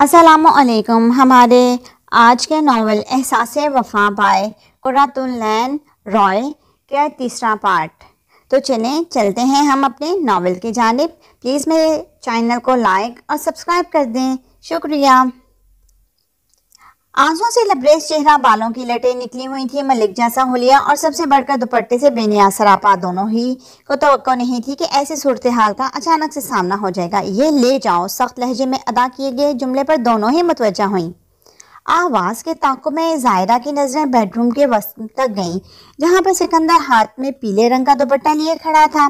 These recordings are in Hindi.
असलकम हमारे आज के नावल एहसास वफा बाय कुरतुल्लैन रॉय का तीसरा पार्ट तो चलें चलते हैं हम अपने नावल की जानब प्लीज़ मेरे चैनल को लाइक और सब्सक्राइब कर दें शुक्रिया आंसुओं से लबरेज चेहरा बालों की लटे निकली हुई थी मलिक जैसा होलिया और सबसे बढ़कर दुपट्टे से बेनिया सरापा दोनों ही को तो नहीं थी कि ऐसे सूरत हाल का अचानक से सामना हो जाएगा ये ले जाओ सख्त लहजे में अदा किए गए जुमले पर दोनों ही मतवजा हुई आवाज़ के ताकों में जायरा की नज़रें बेडरूम के वस्त तक गईं जहां पर सिकंदर हाथ में पीले रंग का दुपट्टा लिए खड़ा था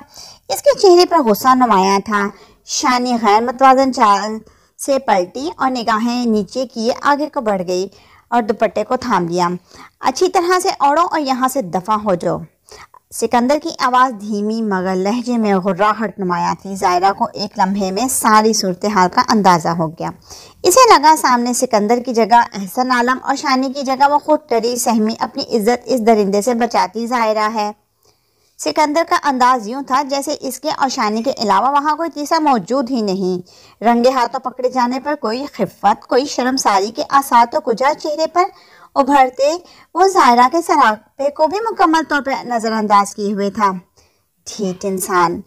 इसके चेहरे पर गुस्सा नुमाया था शानी गैर मतवाजन चाल से पलटी और निगाहें नीचे किए आगे को बढ़ गई और दुपट्टे को थाम लिया अच्छी तरह से ओढ़ो और यहाँ से दफ़ा हो जाओ सिकंदर की आवाज़ धीमी मगर लहजे में गुर्राहट नुमाया थी जायरा को एक लम्हे में सारी सूरत हाल का अंदाज़ा हो गया इसे लगा सामने सिकंदर की जगह अहसन आलम और शानी की जगह वो खुद टरी सहमी अपनी इज्जत इस दरिंदे से बचाती जायरा है सिकंदर का अंदाज यूं था जैसे इसके और शानी के अलावा वहाँ कोई तीसरा मौजूद ही नहीं रंगे हाथों पकड़े जाने पर कोई खिफत कोई शर्मसारी के आसार तो गुजर चेहरे पर उभरते वो जायरा के सराबे को भी मुकम्मल तौर पर नज़रअंदाज किए हुए था ठीक इंसान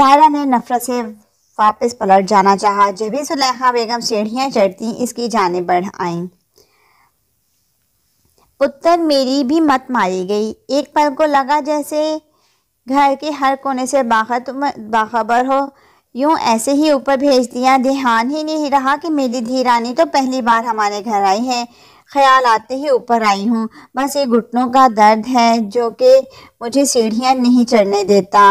जायरा ने नफरत से वापस पलट जाना चाहा जब भी सुलेखा बेगम सीढ़ियाँ चढ़ती इसकी जाने बढ़ आईं पुत्र मेरी भी मत मारी गई एक पल को लगा जैसे घर के हर कोने से बाखत बाखबर हो यूं ऐसे ही ऊपर भेज दिया ध्यान ही नहीं रहा कि मेरी धीरानी तो पहली बार हमारे घर आई है ख्याल आते ही ऊपर आई हूँ बस ये घुटनों का दर्द है जो कि मुझे सीढ़ियाँ नहीं चढ़ने देता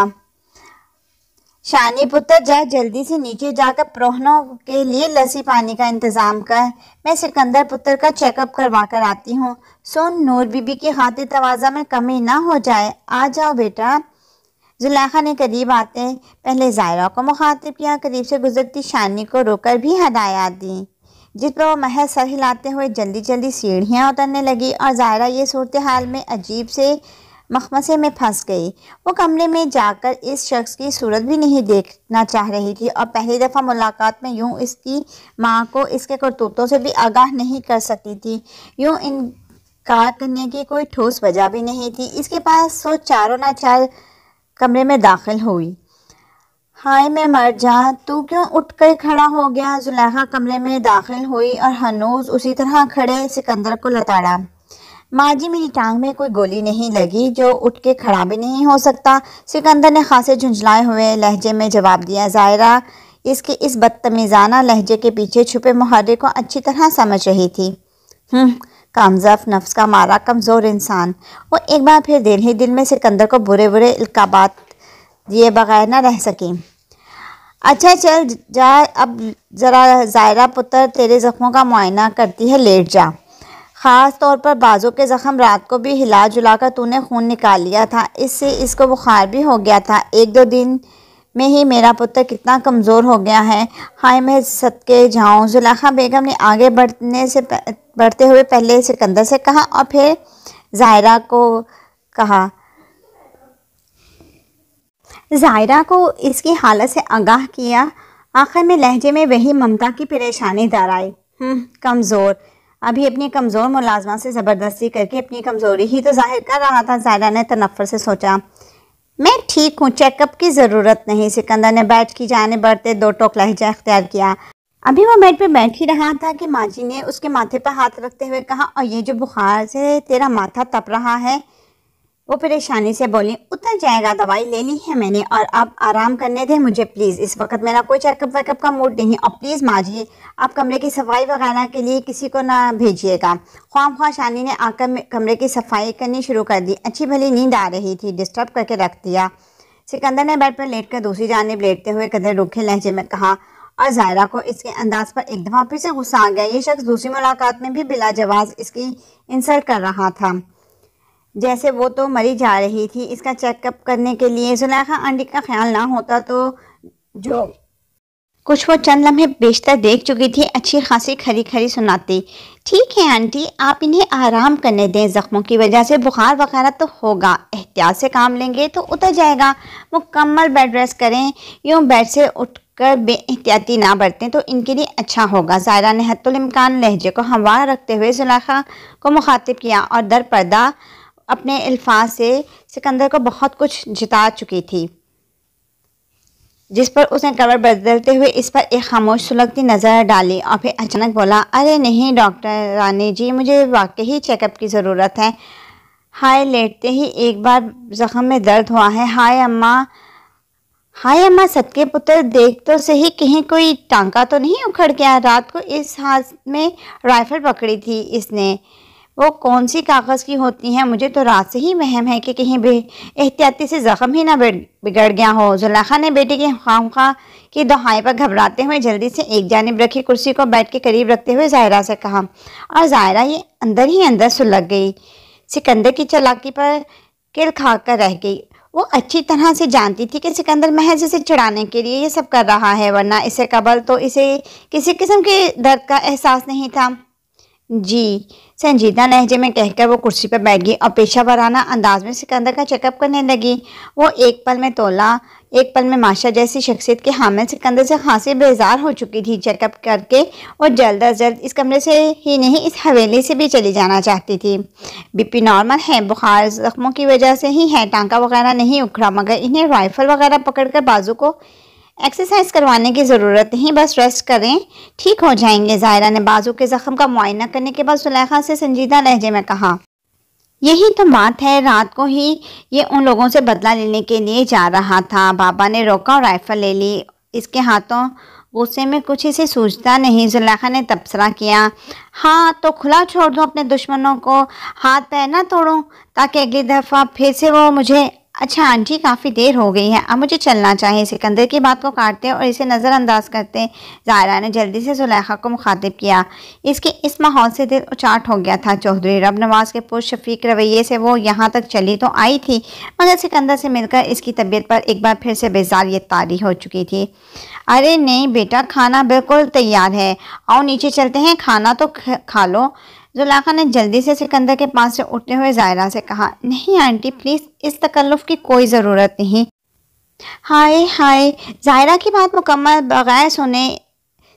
शानी पुत्र जा जल्दी से नीचे जाकर प्रोहनों के लिए लस्सी पानी का इंतज़ाम कर मैं सिकंदर पुत्र का चेकअप करवा कर आती हूँ सुन नूर बीबी की खातिर तवाज़ा में कमी ना हो जाए आ जाओ बेटा जुलाखा ने करीब आते पहले जायरा को मुखातिब किया करीब से गुजरती शानी को रोकर भी हदायत दी जिस पर वो महज सर हिलाते हुए जल्दी जल्दी सीढ़ियाँ उतरने लगी और जायरा ये सूरत हाल में अजीब से मखमसे में फंस गई वो कमरे में जाकर इस शख्स की सूरत भी नहीं देखना चाह रही थी और पहली दफ़ा मुलाकात में यूं इसकी माँ को इसके करतूतों से भी आगाह नहीं कर सकती थी यूं इनकार करने की कोई ठोस वजह भी नहीं थी इसके पास सो चारों ना चार कमरे में दाखिल हुई हाय मैं मर जा तू क्यों उठ कर खड़ा हो गया जुलेखा कमरे में दाखिल हुई और हनूज उसी तरह खड़े सिकंदर को लताड़ा माँ जी मेरी टांग में कोई गोली नहीं लगी जो उठ के खड़ा भी नहीं हो सकता सिकंदर ने खासे झुंझलाए हुए लहजे में जवाब दिया जायरा इसके इस बदतमीज़ाना लहजे के पीछे छुपे मुहर्रे को अच्छी तरह समझ रही थी हम्म, कामजाफ नफ्स का मारा कमज़ोर इंसान वो एक बार फिर दिल ही दिल में सिकंदर को बुरे बुरे इल्काबात दिए बगैर ना रह सकें अच्छा चल जा अब ज़रा जायरा पुत्र तेरे ज़ख्मों का मुआयना करती है लेट जा ख़ास तौर पर बाज़ों के ज़ख़म रात को भी हिला जुला कर तूने खून निकाल लिया था इससे इसको बुखार भी हो गया था एक दो दिन મેહી મેરા પુત્ર કિતના કમઝોર હો ગયા હૈ હાય મે સદકે ઝાઉ ઝિલાખા બેગમ ને આગે બઢને સે બઢતે હુએ પહેલે સિકંદર સે કહા ઓર ફિર ઝાયરા કો કહા ઝાયરા કો ઇસકી હાલત સે અગאה કિયા આખર મે لہજે મે વહી મમતા કી પરેશાની ધરાઈ હમ કમઝોર અભી અપને કમઝોર મુલાઝમા સે જબરદસ્તી કરકે અપની કમઝોરી હી તો ઝાહિર કર રહા થા ઝાયરાને તનફર સે સોચા मैं ठीक हूँ चेकअप की ज़रूरत नहीं सिकंदर ने बैठ की जाने बढ़ते दो टोक लहजा अख्तियार किया अभी वो बेड पे बैठ ही रहा था कि माँ जी ने उसके माथे पर हाथ रखते हुए कहा और ये जो बुखार से तेरा माथा तप रहा है वो परेशानी से बोली उतर जाएगा दवाई ले ली है मैंने और अब आराम करने दें मुझे प्लीज़ इस वक्त मेरा कोई चेकअप वेकअप का मूड नहीं और प्लीज़ माँ जी आप कमरे की सफाई वगैरह के लिए किसी को ना भेजिएगा ख्वाम ख्वा शानी ने आकर कमरे की सफाई करनी शुरू कर दी अच्छी भली नींद आ रही थी डिस्टर्ब करके रख दिया सिकंदर ने बेड पर लेट कर दूसरी जानब लेटते हुए कदर रुखे लहजे में कहा और जायरा को इसके अंदाज पर एक दफ़ा फिर से गुस्सा आ गया ये शख्स दूसरी मुलाकात में भी बिला जवाज़ इसकी इंसल्ट कर रहा था जैसे वो तो मरी जा रही थी इसका चेकअप करने के लिए जुलेखा आंटी का ख्याल ना होता तो जो कुछ वो चंद लम्हे बेशतर देख चुकी थी अच्छी खासी खरी खरी सुनाती ठीक है आंटी आप इन्हें आराम करने दें ज़ख्मों की वजह से बुखार वगैरह तो होगा एहतियात से काम लेंगे तो उतर जाएगा मुकम्मल बेड रेस्ट करें यूँ बेड से उठ कर बेहतियाती ना बरतें तो इनके लिए अच्छा होगा जायरा ने हतुलमकान लहजे को हमवार रखते हुए जुलाखा को मुखातिब किया और दर पर्दा अपने अल्फाज से सिकंदर को बहुत कुछ जिता चुकी थी जिस पर उसने कवर बदलते हुए इस पर एक खामोश सुलगती नज़र डाली और फिर अचानक बोला अरे नहीं डॉक्टर रानी जी मुझे वाकई ही चेकअप की ज़रूरत है हाय लेटते ही एक बार ज़ख्म में दर्द हुआ है हाय अम्मा हाय अम्मा सदके पुत्र देख तो सही कहीं कोई टांका तो नहीं उखड़ गया रात को इस हाथ में राइफल पकड़ी थी इसने वो कौन सी कागज़ की होती हैं मुझे तो रात से ही वहम है कि कहीं बे एहतियाती से ज़ख़म ही ना बिगड़ गया हो जुलेखा ने बेटे के खामखा की दोहाई पर घबराते हुए जल्दी से एक जानब रखी कुर्सी को बैठ के करीब रखते हुए जायरा से कहा और जायरा ये अंदर ही अंदर सुलग गई सिकंदर की चलाकी पर किल खा कर रह गई वो अच्छी तरह से जानती थी कि सिकंदर महज इसे चढ़ाने के लिए ये सब कर रहा है वरना इससे कबल तो इसे किसी किस्म के दर्द का एहसास नहीं था जी संजीदा लहजे में कहकर वो कुर्सी पर बैठ गई और पेशा वाराना अंदाज में सिकंदर का चेकअप करने लगी वो एक पल में तोला एक पल में माशा जैसी शख्सियत के हामिल सिकंदर से खासी बेजार हो चुकी थी चेकअप करके और जल्द अज जल्द इस कमरे से ही नहीं इस हवेली से भी चली जाना चाहती थी बीपी नॉर्मल है बुखार जख्मों की वजह से ही है टांका वगैरह नहीं उखड़ा मगर इन्हें राइफल वगैरह कर बाजू को एक्सरसाइज करवाने की ज़रूरत नहीं बस रेस्ट करें ठीक हो जाएंगे जायरा ने बाजू के ज़ख़म का मुआयना करने के बाद सुलेखा से संजीदा लहजे में कहा यही तो बात है रात को ही ये उन लोगों से बदला लेने के लिए जा रहा था बाबा ने रोका और राइफल ले ली इसके हाथों गुस्से में कुछ इसे सूझता नहीं जुलेखा ने तबसरा किया हाँ तो खुला छोड़ दो अपने दुश्मनों को हाथ पैर ना तोड़ो ताकि अगली दफ़ा फिर से वो मुझे अच्छा आंटी काफ़ी देर हो गई है अब मुझे चलना चाहिए सिकंदर की बात को काटते हैं और इसे नज़रअंदाज करते जायरा ने जल्दी से सुलेखा को मुखातिब किया इसके इस माहौल से दिल उचाट हो गया था चौधरी रब नवाज के पुर शफीक रवैये से वो यहाँ तक चली तो आई थी मगर सिकंदर से मिलकर इसकी तबीयत पर एक बार फिर से ये तारी हो चुकी थी अरे नहीं बेटा खाना बिल्कुल तैयार है आओ नीचे चलते हैं खाना तो खा लो जुलाखा ने जल्दी से सिकंदर के पास से उठते हुए जायरा से कहा नहीं आंटी प्लीज़ इस तकल्लुफ़ की कोई ज़रूरत नहीं हाय हाय जायरा की बात मुकम्मल बगैर सुने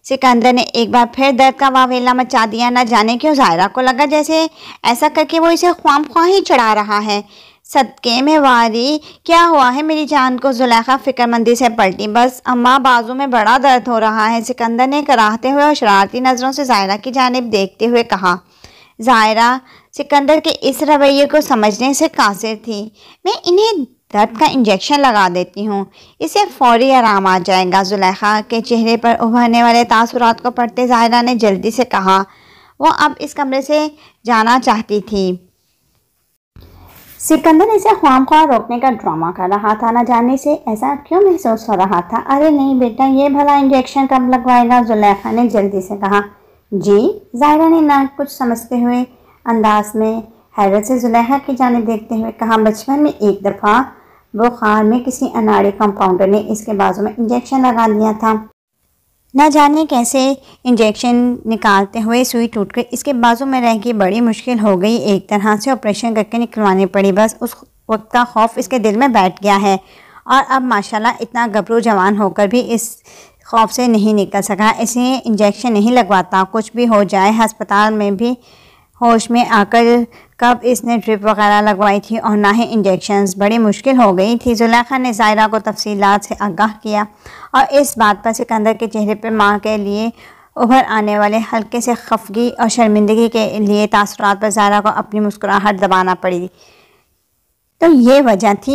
सिकंदर ने एक बार फिर दर्द का वावेला मचा दिया ना जाने क्यों जायरा को लगा जैसे ऐसा करके वो इसे ख्वाम ख्वा ही चढ़ा रहा है सदके में वारी क्या हुआ है मेरी जान को जुलेखा फिक्रमंदी से पलटी बस अम्मा बाजू में बड़ा दर्द हो रहा है सिकंदर ने कराहते हुए और शरारती नज़रों से जायरा की जानब देखते हुए कहा जायरा सिकंदर के इस रवैये को समझने से कासिर थी मैं इन्हें दर्द का इंजेक्शन लगा देती हूँ इसे फौरी आराम आ जाएगा जुलेखा के चेहरे पर उभरने वाले तासुरात को पढ़ते जायरा ने जल्दी से कहा वो अब इस कमरे से जाना चाहती थी सिकंदर इसे ख्वाम ख्वा रोकने का ड्रामा कर रहा था ना जाने से ऐसा क्यों महसूस हो रहा था अरे नहीं बेटा ये भला इंजेक्शन कब लगवाएगा जुलेखा ने जल्दी से कहा जी जायरा ने ना कुछ समझते हुए अंदाज में हैरत से जुलेहा की जाने देखते हुए कहा बचपन में एक दफ़ा बुखार में किसी अनाड़ी कंपाउंडर ने इसके बाजू में इंजेक्शन लगा दिया था ना जाने कैसे इंजेक्शन निकालते हुए सुई टूट गई इसके बाजू में रह के बड़ी मुश्किल हो गई एक तरह से ऑपरेशन करके निकलवानी पड़ी बस उस वक्त का खौफ इसके दिल में बैठ गया है और अब माशाल्लाह इतना गबरू जवान होकर भी इस खौफ से नहीं निकल सका इसे इंजेक्शन नहीं लगवाता कुछ भी हो जाए हस्पताल में भी होश में आकर कब इसने ड्रिप वगैरह लगवाई थी और ना ही इंजेक्शन बड़ी मुश्किल हो गई थी जुलेखा ने जायरा को तफसीलात से आगाह किया और इस बात पर सिकंदर के चेहरे पर माँ के लिए उभर आने वाले हल्के से खफगी और शर्मिंदगी के लिए तासरात पर जायरा को अपनी मुस्कुराहट दबाना पड़ी तो ये वजह थी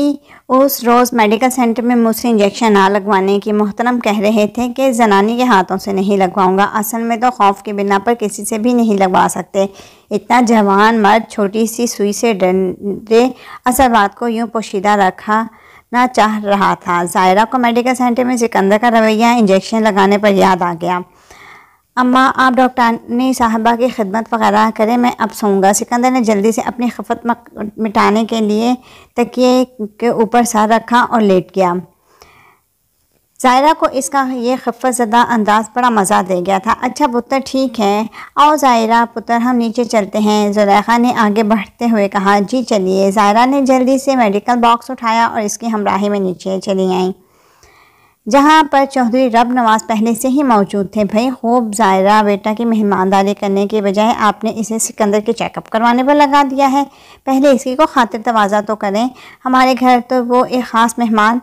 उस रोज़ मेडिकल सेंटर में मुझसे इंजेक्शन ना लगवाने की मोहतरम कह रहे थे कि जनानी के हाथों से नहीं लगवाऊंगा असल में तो खौफ के बिना पर किसी से भी नहीं लगवा सकते इतना जवान मर्द छोटी सी सुई से डे असल बात को यूं पोशीदा रखा ना चाह रहा था जायरा को मेडिकल सेंटर में सिकंदर का रवैया इंजेक्शन लगाने पर याद आ गया अम्मा आप डॉक्टरानी साहबा की खिदमत वगैरह करें मैं अब सोऊंगा सिकंदर ने जल्दी से अपनी खफत मिटाने के लिए तकिए के ऊपर सर रखा और लेट गया जायरा को इसका यह खफत ज़दा अंदाज़ बड़ा मज़ा दे गया था अच्छा पुत्र ठीक है आओ जायरा पुत्र हम नीचे चलते हैं जुलैखा ने आगे बढ़ते हुए कहा जी चलिए जायरा ने जल्दी से मेडिकल बॉक्स उठाया और इसकी हमराही में नीचे चली आईं जहाँ पर चौधरी रब नवाज पहले से ही मौजूद थे भाई खूब जायरा बेटा की मेहमानदारी करने के बजाय आपने इसे सिकंदर के चेकअप करवाने पर लगा दिया है पहले इसकी को खातिर तवाज़ा तो करें हमारे घर तो वो एक ख़ास मेहमान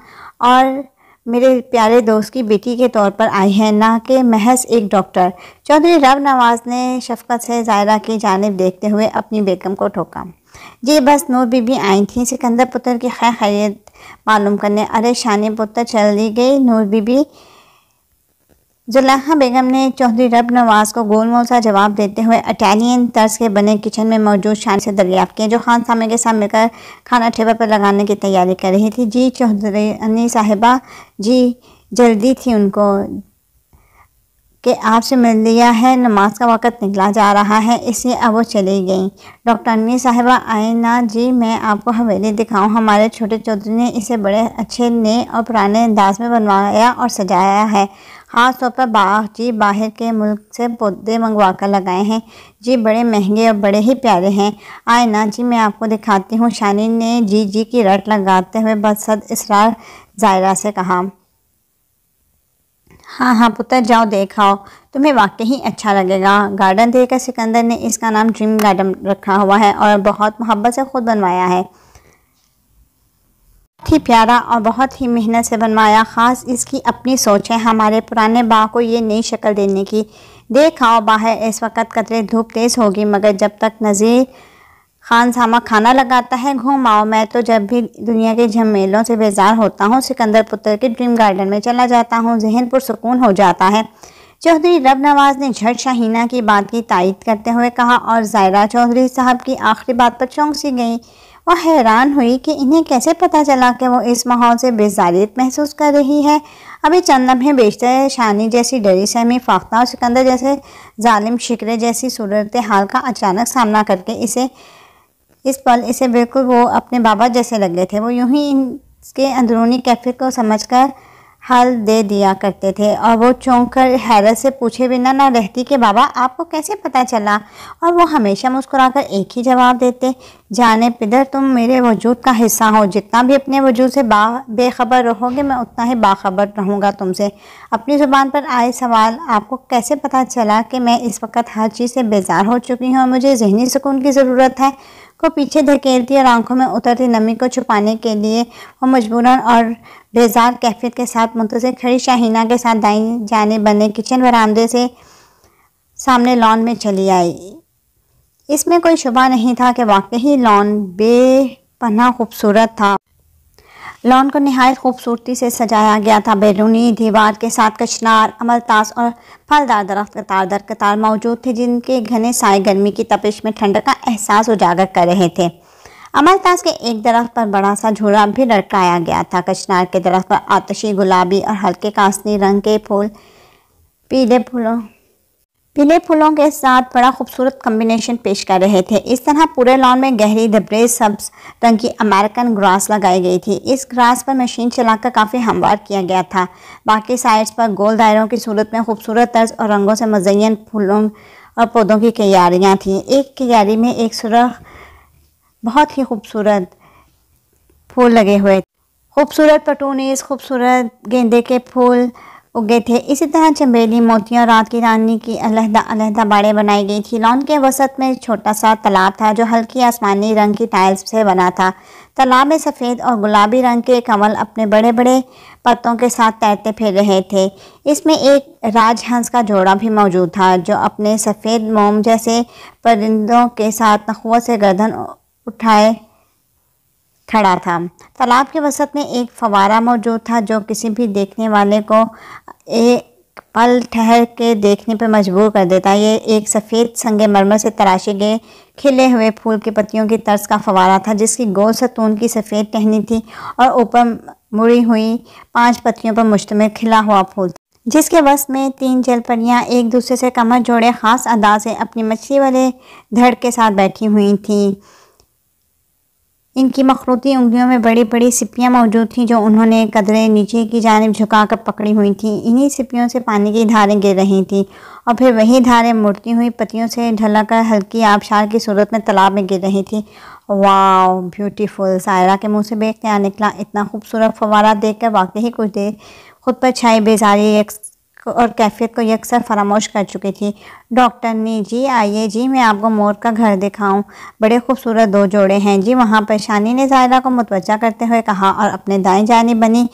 और मेरे प्यारे दोस्त की बेटी के तौर पर आई है ना कि महज एक डॉक्टर चौधरी रब नवाज ने शफकत से जायरा की जानब देखते हुए अपनी बेगम को ठोका जी बस नूर बीबी आई थी सिकंदर पुत्र की खैर खैरियत मालूम करने अरे शानी पुत्र चल दी गई नूर बीबी जुल्हा बेगम ने चौधरी रब नवाज को गोलमोल सा जवाब देते हुए अटालियन तर्ज के बने किचन में मौजूद शान से दरियाफ किए जो खान सामे के सामने मिलकर खाना टेबल पर लगाने की तैयारी कर रही थी जी चौधरी अनी साहिबा जी जल्दी थी उनको कि आपसे मिल लिया है नमाज का वक़्त निकला जा रहा है इसलिए अब वो चली गई डॉक्टर अनवी साहिबा आए ना जी मैं आपको हवेली दिखाऊं हमारे छोटे चौधरी ने इसे बड़े अच्छे नए और पुराने अंदाज में बनवाया और सजाया है ख़ास तौर पर बाग जी बाहर के मुल्क से पौधे मंगवा कर लगाए हैं जी बड़े महंगे और बड़े ही प्यारे हैं आए ना जी मैं आपको दिखाती हूँ शानी ने जी जी की रट लगाते हुए बदसद इसरार जायरा से कहा हाँ हाँ पुत्र जाओ देखाओ तुम्हें वाकई ही अच्छा लगेगा गार्डन देखकर सिकंदर ने इसका नाम ड्रीम गार्डन रखा हुआ है और बहुत मोहब्बत से खुद बनवाया है बहुत ही प्यारा और बहुत ही मेहनत से बनवाया ख़ास इसकी अपनी सोच है हमारे पुराने बाग को ये नई शक्ल देने की देखाओ बाहर इस वक्त कतरे धूप तेज़ होगी मगर जब तक नज़ीर खान सामा खाना लगाता है घूमाओ मैं तो जब भी दुनिया के झमेलों से बेजार होता हूँ सिकंदर पुत्र के ड्रीम गार्डन में चला जाता हूँ जहन पुरसकून हो जाता है चौधरी रब नवाज ने झट शाहीना की बात की तायद करते हुए कहा और जायरा चौधरी साहब की आखिरी बात पर चौंक सी गई और हैरान हुई कि इन्हें कैसे पता चला कि वो इस माहौल से बेजारियत महसूस कर रही है अभी चंद लम्हे बेचते शानी जैसी डरी सहमी फाख्ता और सिकंदर जैसे जालिम शिकरे जैसी सूरत हाल का अचानक सामना करके इसे इस पल इसे बिल्कुल वो अपने बाबा जैसे लग रहे थे वो यूं ही इसके अंदरूनी कैफियत को समझकर हल दे दिया करते थे और वो चौंक कर हैरत से पूछे बिना ना रहती कि बाबा आपको कैसे पता चला और वो हमेशा मुस्कुराकर एक ही जवाब देते जाने पिदर तुम मेरे वजूद का हिस्सा हो जितना भी अपने वजूद से बा बेखबर रहोगे मैं उतना ही बाखबर रहूँगा तुमसे अपनी ज़ुबान पर आए सवाल आपको कैसे पता चला कि मैं इस वक्त हर चीज़ से बेजार हो चुकी हूँ और मुझे जहनी सुकून की ज़रूरत है को पीछे धकेलती और आंखों में उतरती नमी को छुपाने के लिए वो मजबूरन और बेजार कैफियत के साथ मुंतजर खड़ी शाहिना के साथ दाई जाने बने किचन बरामदे से सामने लॉन में चली आई इसमें कोई शुबा नहीं था कि वाकई लॉन बेपना खूबसूरत था लॉन को नहायत खूबसूरती से सजाया गया था बैरूनी दीवार के साथ कचनार अमलतास और फलदार दरख्त कतार दर कतार मौजूद थे जिनके घने साए गर्मी की तपिश में ठंड का एहसास उजागर कर रहे थे अमलतास के एक दरख्त पर बड़ा सा झूला भी लटकाया गया था कचनार के दरख्त पर आतशी गुलाबी और हल्के कासनी रंग के फूल पीले फूलों पीले फूलों के साथ बड़ा खूबसूरत कम्बिनेशन पेश कर रहे थे इस तरह पूरे लॉन में गहरी धबरे सब्ज रंग की अमेरिकन ग्रास लगाई गई थी इस ग्रास पर मशीन चलाकर काफ़ी हमवार किया गया था बाकी साइड्स पर गोल दायरों की सूरत में खूबसूरत तर्ज और रंगों से मजयन फूलों और पौधों की क्यारियाँ थीं एक क्यारी में एक सुरख बहुत ही खूबसूरत फूल लगे हुए खूबसूरत पटूनीस खूबसूरत गेंदे के फूल उगे थे इसी तरह चमेली मोती और रात की रानी की अलहदा अलहदा बाड़े बनाई गई थी लॉन के वसत में छोटा सा तालाब था जो हल्की आसमानी रंग की टाइल्स से बना था तालाब में सफ़ेद और गुलाबी रंग के कमल अपने बड़े बड़े पत्तों के साथ तैरते फिर रहे थे इसमें एक राजहंस का जोड़ा भी मौजूद था जो अपने सफ़ेद मोम जैसे परिंदों के साथ नखुआ से गर्दन उठाए खड़ा था तालाब के वसत में एक फवारा मौजूद था जो किसी भी देखने वाले को एक पल ठहर के देखने पर मजबूर कर देता ये एक सफ़ेद संगे मरमर से तराशे गए खिले हुए फूल की पत्तियों की तर्ज का फवारा था जिसकी गोल सतून की सफ़ेद टहनी थी और ऊपर मुड़ी हुई पांच पत्तियों पर मुश्तम खिला हुआ फूल जिसके वस में तीन जलपरियाँ एक दूसरे से कमर जोड़े ख़ास अंदाज से अपनी मछली वाले धड़ के साथ बैठी हुई थी इनकी मखरूती उंगलियों में बड़ी बड़ी सिपियाँ मौजूद थीं जो उन्होंने कदरे नीचे की जानब झुकाकर पकड़ी हुई थीं इन्हीं सिपियों से पानी की धारें गिर रही थीं और फिर वही धारें मुड़ती हुई पतियों से ढला कर हल्की आबशार की सूरत में तालाब में गिर रही थी वाह ब्यूटीफुल सायरा के मुंह से बेख्तियार निकला इतना खूबसूरत फवारा देखकर वाकई ही कुछ देर खुद पर छाई बेजारी एक को और कैफियत को यकसर फरामोश कर चुकी थी डॉक्टर ने जी आइए जी मैं आपको मोर का घर दिखाऊं बड़े खूबसूरत दो जोड़े हैं जी वहाँ पर शानी ने जायरा को मुतवजा करते हुए कहा और अपने दाएं जाने बनी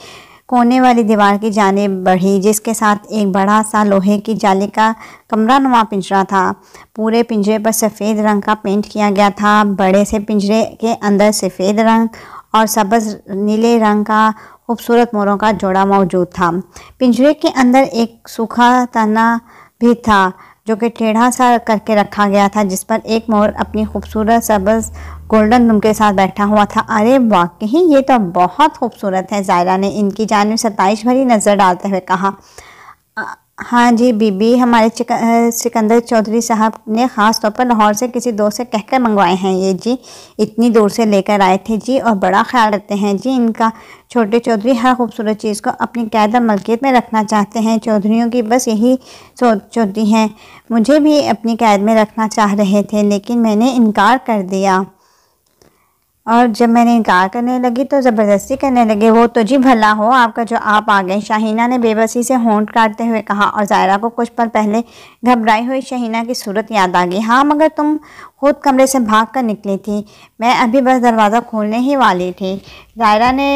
कोने वाली दीवार की जाने बढ़ी जिसके साथ एक बड़ा सा लोहे की जाली का कमरा नुमा पिंजरा था पूरे पिंजरे पर सफ़ेद रंग का पेंट किया गया था बड़े से पिंजरे के अंदर सफ़ेद रंग और सबज नीले रंग का खूबसूरत मोरों का जोड़ा मौजूद था पिंजरे के अंदर एक सूखा तना भी था जो कि टेढ़ा सा करके रखा गया था जिस पर एक मोर अपनी खूबसूरत सबज गोल्डन दुम के साथ बैठा हुआ था अरे वाकई ये तो बहुत खूबसूरत है जायरा ने इनकी जानब सताइश भरी नज़र डालते हुए कहा हाँ जी बीबी हमारे सिकंदर चौधरी साहब ने ख़ास तौर पर लाहौर से किसी दोस्त से कहकर मंगवाए हैं ये जी इतनी दूर से लेकर आए थे जी और बड़ा ख्याल रखते हैं जी इनका छोटे चौधरी हर खूबसूरत चीज़ को अपनी कायदा मलकियत में रखना चाहते हैं चौधरीों की बस यही सोच होती हैं मुझे भी अपनी कैद में रखना चाह रहे थे लेकिन मैंने इनकार कर दिया और जब मैंने इनकार करने लगी तो ज़बरदस्ती करने लगे वो तो जी भला हो आपका जो आप आ गए शाहीना ने बेबसी से होंठ काटते हुए कहा और जायरा को कुछ पल पहले घबराई हुई शहीना की सूरत याद आ गई हाँ मगर तुम खुद कमरे से भाग कर निकली थी मैं अभी बस दरवाज़ा खोलने ही वाली थी जायरा ने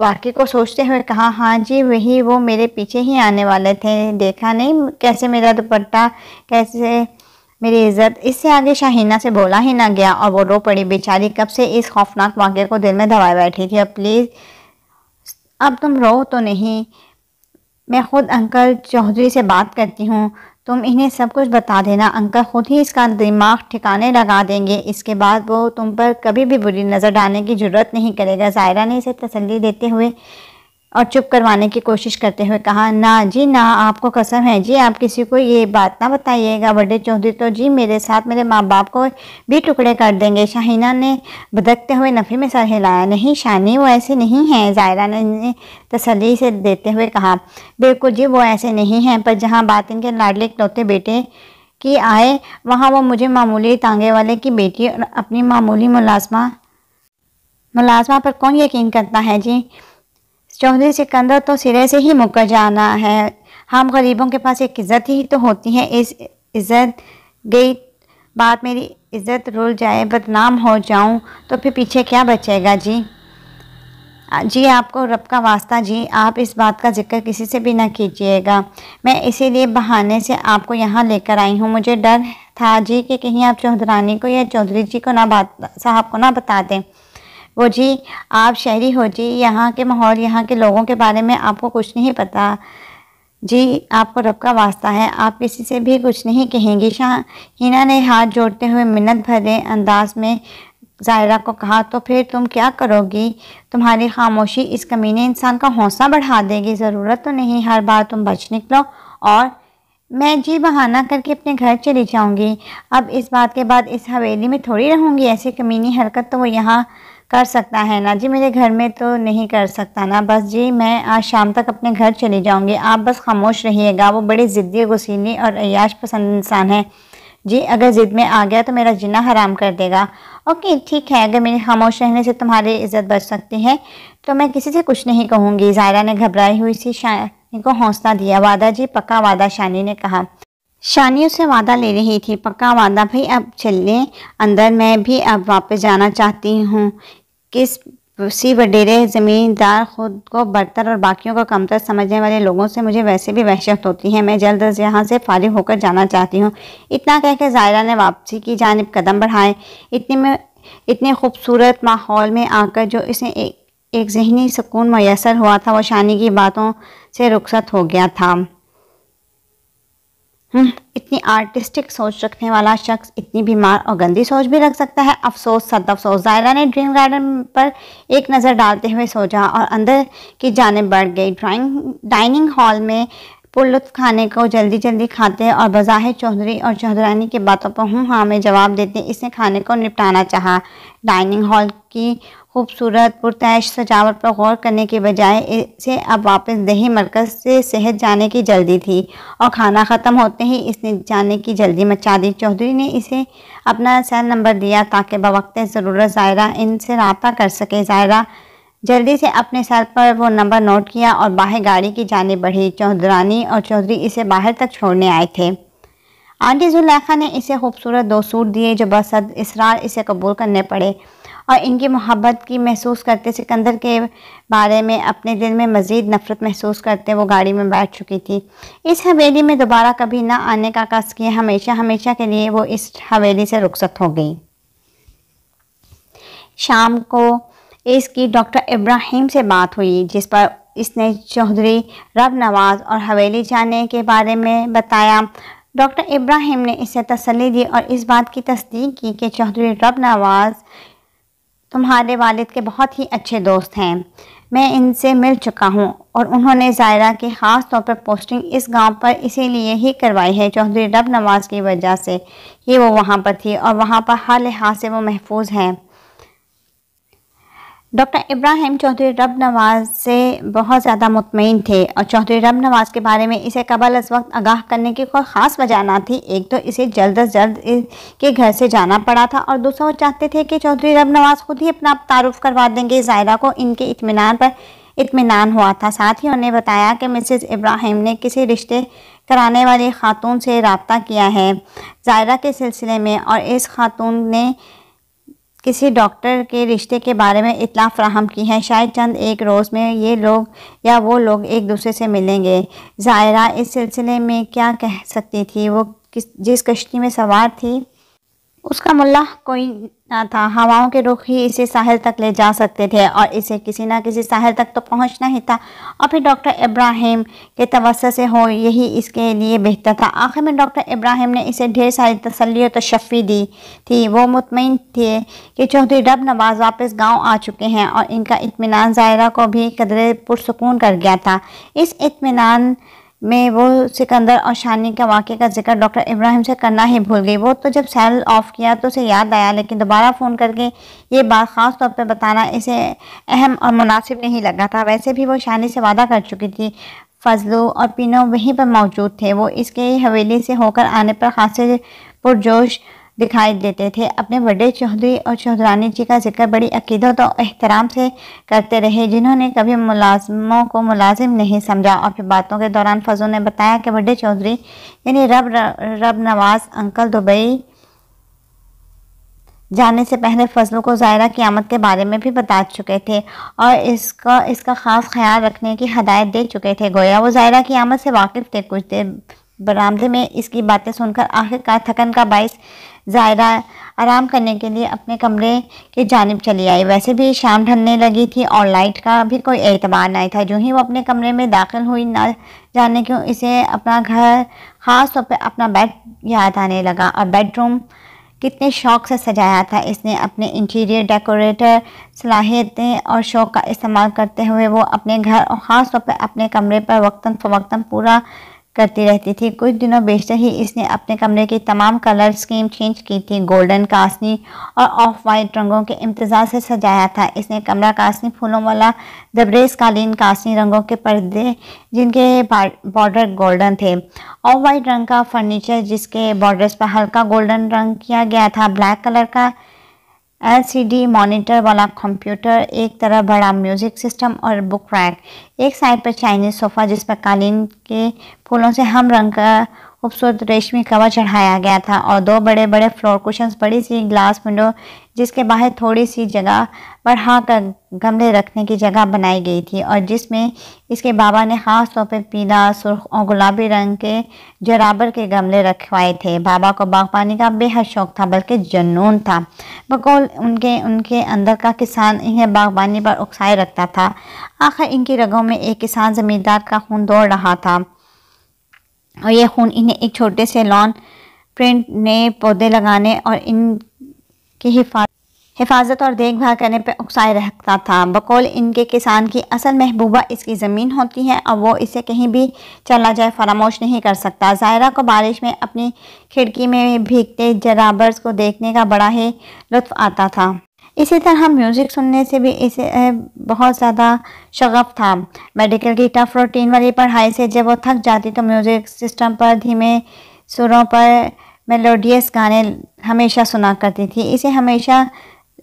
वाकई को सोचते हुए कहा हाँ जी वही वो मेरे पीछे ही आने वाले थे देखा नहीं कैसे मेरा दुपट्टा कैसे मेरी इज्जत इससे आगे शाहिना से बोला ही ना गया और वो रो पड़ी बेचारी कब से इस खौफनाक वाक्य को दिल में दबाए बैठी थी अब प्लीज़ अब तुम रो तो नहीं मैं खुद अंकल चौधरी से बात करती हूँ तुम इन्हें सब कुछ बता देना अंकल खुद ही इसका दिमाग ठिकाने लगा देंगे इसके बाद वो तुम पर कभी भी बुरी नज़र डालने की ज़रूरत नहीं करेगा जायरा ने इसे तसल्ली देते हुए और चुप करवाने की कोशिश करते हुए कहा ना जी ना आपको कसम है जी आप किसी को ये बात ना बताइएगा बड़े चौधरी तो जी मेरे साथ मेरे माँ बाप को भी टुकड़े कर देंगे शाहिना ने भदकते हुए नफ़ी में सर हिलाया नहीं शानी वो ऐसे नहीं हैं जायरा ने तसली से देते हुए कहा बिल्कुल जी वो ऐसे नहीं हैं पर जहाँ बात इनके लाडले इकलौते बेटे की आए वहाँ वो मुझे मामूली तांगे वाले की बेटी और अपनी मामूली मुलाजमा मुलाजमा पर कौन यकीन करता है जी चौधरी सिकंदर तो सिरे से ही मुकर जाना है हम गरीबों के पास एक इज़्ज़त ही तो होती है इस इज़्ज़त गई बात मेरी इज़्ज़त रुल जाए बदनाम हो जाऊं तो फिर पीछे क्या बचेगा जी जी आपको रब का वास्ता जी आप इस बात का जिक्र किसी से भी ना कीजिएगा मैं इसीलिए बहाने से आपको यहाँ लेकर आई हूँ मुझे डर था जी कि कहीं आप चौधरानी को या चौधरी जी को ना बात साहब को ना बता दें वो जी आप शहरी हो जी यहाँ के माहौल यहाँ के लोगों के बारे में आपको कुछ नहीं पता जी आपको रब का वास्ता है आप किसी से भी कुछ नहीं कहेंगी शाह हिना ने हाथ जोड़ते हुए मिन्नत भरे अंदाज में जायरा को कहा तो फिर तुम क्या करोगी तुम्हारी खामोशी इस कमीने इंसान का हौसला बढ़ा देगी ज़रूरत तो नहीं हर बार तुम बच निकलो और मैं जी बहाना करके अपने घर चली जाऊंगी अब इस बात के बाद इस हवेली में थोड़ी रहूंगी ऐसी कमीनी हरकत तो वो यहाँ कर सकता है ना जी मेरे घर में तो नहीं कर सकता ना बस जी मैं आज शाम तक अपने घर चली जाऊँगी आप बस खामोश रहिएगा वो बड़े ज़िद्दी गुसीली और अयाश पसंद इंसान है जी अगर ज़िद में आ गया तो मेरा जीना हराम कर देगा ओके ठीक है अगर मेरे खामोश रहने से तुम्हारी इज्जत बच सकती है तो मैं किसी से कुछ नहीं कहूँगी जायरा ने घबराई हुई सी शानी को हौसला दिया वादा जी पक्का वादा शानी ने कहा शानी उसे वादा ले रही थी पक्का वादा भाई अब चलें अंदर मैं भी अब वापस जाना चाहती हूँ किस सी वडेरे ज़मींदार खुद को बदतर और बाकियों को कमतर समझने वाले लोगों से मुझे वैसे भी वहशत होती है मैं जल्द अज यहाँ से फारिग होकर जाना चाहती हूँ इतना कह के जायरा ने वापसी की जानब कदम बढ़ाए इतने में इतने खूबसूरत माहौल में आकर जो इसे एक एक जहनी सुकून मैसर हुआ था वो शानी की बातों से रुखसत हो गया था हम्म, इतनी आर्टिस्टिक सोच रखने वाला शख्स इतनी बीमार और गंदी सोच भी रख सकता है अफसोस सद अफसोस जायरा ने ड्रीम गार्डन पर एक नज़र डालते हुए सोचा और अंदर की जाने बढ़ गई ड्राइंग डाइनिंग हॉल में पुलुत्फ खाने को जल्दी जल्दी खाते और बज़ाहिर चौधरी और चौधरानी की बातों पर हूँ हाँ में जवाब देते इसने खाने को निपटाना चाहा डाइनिंग हॉल की खूबसूरत पुरतैश सजावट पर गौर करने के बजाय इसे अब वापस दही मरकज़ से सेहत जाने की जल्दी थी और खाना ख़त्म होते ही इसने जाने की जल्दी मचा दी चौधरी ने इसे अपना सेल नंबर दिया ताकि बवक्त ज़रूरत ज़ायरा इनसे रबता कर सके ज़ायरा जल्दी से अपने सर पर वो नंबर नोट किया और बाहर गाड़ी की जाने बढ़ी चौधरानी और चौधरी इसे बाहर तक छोड़ने आए थे आंटी जुलेखा ने इसे खूबसूरत दो सूट दिए जो बसद इसरार इसे कबूल करने पड़े और इनकी मोहब्बत की महसूस करते सिकंदर के बारे में अपने दिल में मज़ीद नफ़रत महसूस करते वो गाड़ी में बैठ चुकी थी इस हवेली में दोबारा कभी ना आने का कस किया हमेशा हमेशा के लिए वो इस हवेली से रुखसत हो गई शाम को इसकी डॉक्टर इब्राहिम से बात हुई जिस पर इसने चौधरी रब नवाज और हवेली जाने के बारे में बताया डॉक्टर इब्राहिम ने इसे तसली दी और इस बात की तस्दीक की कि चौधरी रब नवाज तुम्हारे वालिद के बहुत ही अच्छे दोस्त हैं मैं इनसे मिल चुका हूँ और उन्होंने जायरा के ख़ास तौर पर पोस्टिंग इस गांव पर इसीलिए ही करवाई है चौधरी रब नवाज़ की वजह से कि वो वहाँ पर थी और वहाँ पर हर लिहाज से वो महफूज हैं डॉक्टर इब्राहिम चौधरी रब नवाज से बहुत ज़्यादा मुतमिन थे और चौधरी रब नवाज के बारे में इसे कबल अस वक्त आगाह करने की कोई ख़ास वजह ना थी एक तो इसे जल्द अज जल्द के घर से जाना पड़ा था और दूसरा वो चाहते थे कि चौधरी रब नवाज खुद ही अपना तारुफ करवा देंगे जायरा को इनके इतमान पर इतमान हुआ था साथ ही उन्हें बताया कि मिसेज़ इब्राहिम ने किसी रिश्ते कराने वाली खातून से रबता किया है जायरा के सिलसिले में और इस खातून ने किसी डॉक्टर के रिश्ते के बारे में इतला फ्राहम की है शायद चंद एक रोज़ में ये लोग या वो लोग एक दूसरे से मिलेंगे जायरा इस सिलसिले में क्या कह सकती थी वो किस जिस कश्ती में सवार थी उसका मुल्ला कोई था हवाओं के रुख ही इसे साहिल तक ले जा सकते थे और इसे किसी ना किसी साहिल तक तो पहुंचना ही था और फिर डॉक्टर इब्राहिम के तवस्त से हो यही इसके लिए बेहतर था आखिर में डॉक्टर इब्राहिम ने इसे ढेर सारी तसली और तशफ़ी दी थी वो मुतमिन थे कि चौधरी रब नवाज वापस गाँव आ चुके हैं और इनका इतमान ज़ायरा को भी कदर पुरसकून कर गया था इस इतमान में वो सिकंदर और शानी के वाक़े का जिक्र डॉक्टर इब्राहिम से करना ही भूल गई वो तो जब सेल ऑफ़ किया तो उसे याद आया लेकिन दोबारा फ़ोन करके ये बात ख़ास तौर पर बताना इसे अहम और मुनासिब नहीं लगा था वैसे भी वो शानी से वादा कर चुकी थी फजलू और पीनो वहीं पर मौजूद थे वो इसके हवेली से होकर आने पर खासे पुरजोश दिखाई देते थे अपने बड़े चौधरी और चौधरानी जी का जिक्र बड़ी अकीदत तो और एहतराम से करते रहे जिन्होंने कभी मुलाजमों को मुलाजिम नहीं समझा और फिर बातों के दौरान फजू ने बताया कि बड़े चौधरी यानी रब रब नवाज अंकल दुबई जाने से पहले फजलों को ज़ायरा की आमद के बारे में भी बता चुके थे और इसका इसका ख़ास ख्याल रखने की हदायत दे चुके थे गोया वो ज़ायरा की आमद से वाकिफ़ थे कुछ देर बरामदे में इसकी बातें सुनकर आखिरकार थकन का बाइस ज़ायरा आराम करने के लिए अपने कमरे की जानब चली आई वैसे भी शाम ढलने लगी थी और लाइट का भी कोई एतबार नहीं था जो ही वो अपने कमरे में दाखिल हुई ना जाने क्यों इसे अपना घर ख़ास तौर पर अपना बेड याद आने लगा और बेडरूम कितने शौक से सजाया था इसने अपने इंटीरियर डेकोरेटर सलाहियतें और शौक का इस्तेमाल करते हुए वो अपने घर और ख़ास तौर पर अपने कमरे पर वक्ता फ़वक्ता पूरा करती रहती थी कुछ दिनों बेशतर ही इसने अपने कमरे की तमाम कलर स्कीम चेंज की थी गोल्डन कासनी और ऑफ वाइट रंगों के इम्तजाज से सजाया था इसने कमरा कासनी फूलों वाला दबरेज कालीन कासनी रंगों के पर्दे जिनके बॉर्डर गोल्डन थे ऑफ वाइट रंग का फर्नीचर जिसके बॉर्डर्स पर हल्का गोल्डन रंग किया गया था ब्लैक कलर का एलसीडी मॉनिटर वाला कंप्यूटर एक तरह बड़ा म्यूज़िक सिस्टम और बुक रैक एक साइड पर चाइनीज़ सोफ़ा जिस पर कालीन के फूलों से हम रंग का खूबसूरत रेशमी कवर चढ़ाया गया था और दो बड़े बड़े फ्लोर कुशन बड़ी सी ग्लास विंडो जिसके बाहर थोड़ी सी जगह बढ़ा कर गमले रखने की जगह बनाई गई थी और जिसमें इसके बाबा ने ख़ास तौर पर पीला सुर्ख और गुलाबी रंग के जराबर के गमले रखवाए थे बाबा को बागबानी का बेहद शौक़ था बल्कि जुनून था बकौल उनके उनके अंदर का किसान इन्हें बागबानी पर उकसाए रखता था आखिर इनकी रगों में एक किसान ज़मींदार का खून दौड़ रहा था और ये खून इन्हें एक छोटे से लॉन प्रिंट नए पौधे लगाने और इनकी हिफा हिफाजत और देखभाल करने पर उकसाए रखता था बकौल इनके किसान की असल महबूबा इसकी ज़मीन होती है और वो इसे कहीं भी चला जाए फरामोश नहीं कर सकता जायरा को बारिश में अपनी खिड़की में भीगते जराबर्स को देखने का बड़ा ही लुत्फ आता था इसी तरह म्यूज़िक सुनने से भी इसे बहुत ज़्यादा शगफ था मेडिकल की टफ रूटीन वाली पढ़ाई से जब वो थक जाती तो म्यूज़िक सिस्टम पर धीमे सुरों पर मेलोडियस गाने हमेशा सुना करती थी इसे हमेशा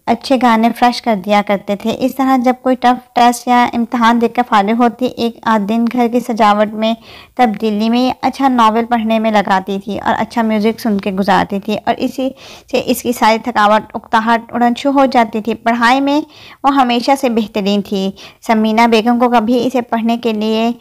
अच्छे गाने फ्रेश कर दिया करते थे इस तरह जब कोई टफ टेस्ट या इम्तहान देकर फारिग होती एक आध दिन घर की सजावट में तब्दीली में अच्छा नावल पढ़ने में लगाती थी और अच्छा म्यूज़िक सुन के गुजारती थी और इसी से इसकी सारी थकावट उकताहट उड़नशु हो जाती थी पढ़ाई में वो हमेशा से बेहतरीन थी समीना बेगम को कभी इसे पढ़ने के लिए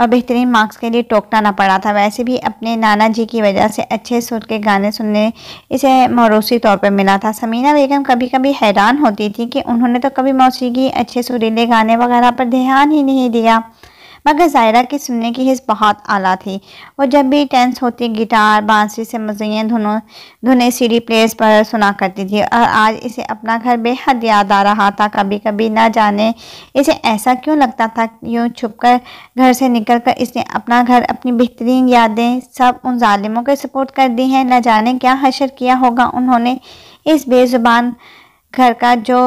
और बेहतरीन मार्क्स के लिए ना पड़ा था वैसे भी अपने नाना जी की वजह से अच्छे सुर के गाने सुनने इसे मौरूसी तौर पर मिला था समीना बेगम कभी कभी हैरान होती थी कि उन्होंने तो कभी मौसीकी अच्छे सुरीले गाने वगैरह पर ध्यान ही नहीं दिया मगर जायरा के सुनने की हिस्स बहुत आला थी वो जब भी टेंस होती गिटार बांसुरी से मजैन धुनों धुने सीडी प्लेस पर सुना करती थी और आज इसे अपना घर बेहद याद आ रहा था कभी कभी ना जाने इसे ऐसा क्यों लगता था यूँ छुप कर घर से निकल कर इसने अपना घर अपनी बेहतरीन यादें सब उन ालिमों के सपोर्ट कर दी हैं न जाने क्या हशर किया होगा उन्होंने इस बेज़ुबान घर का जो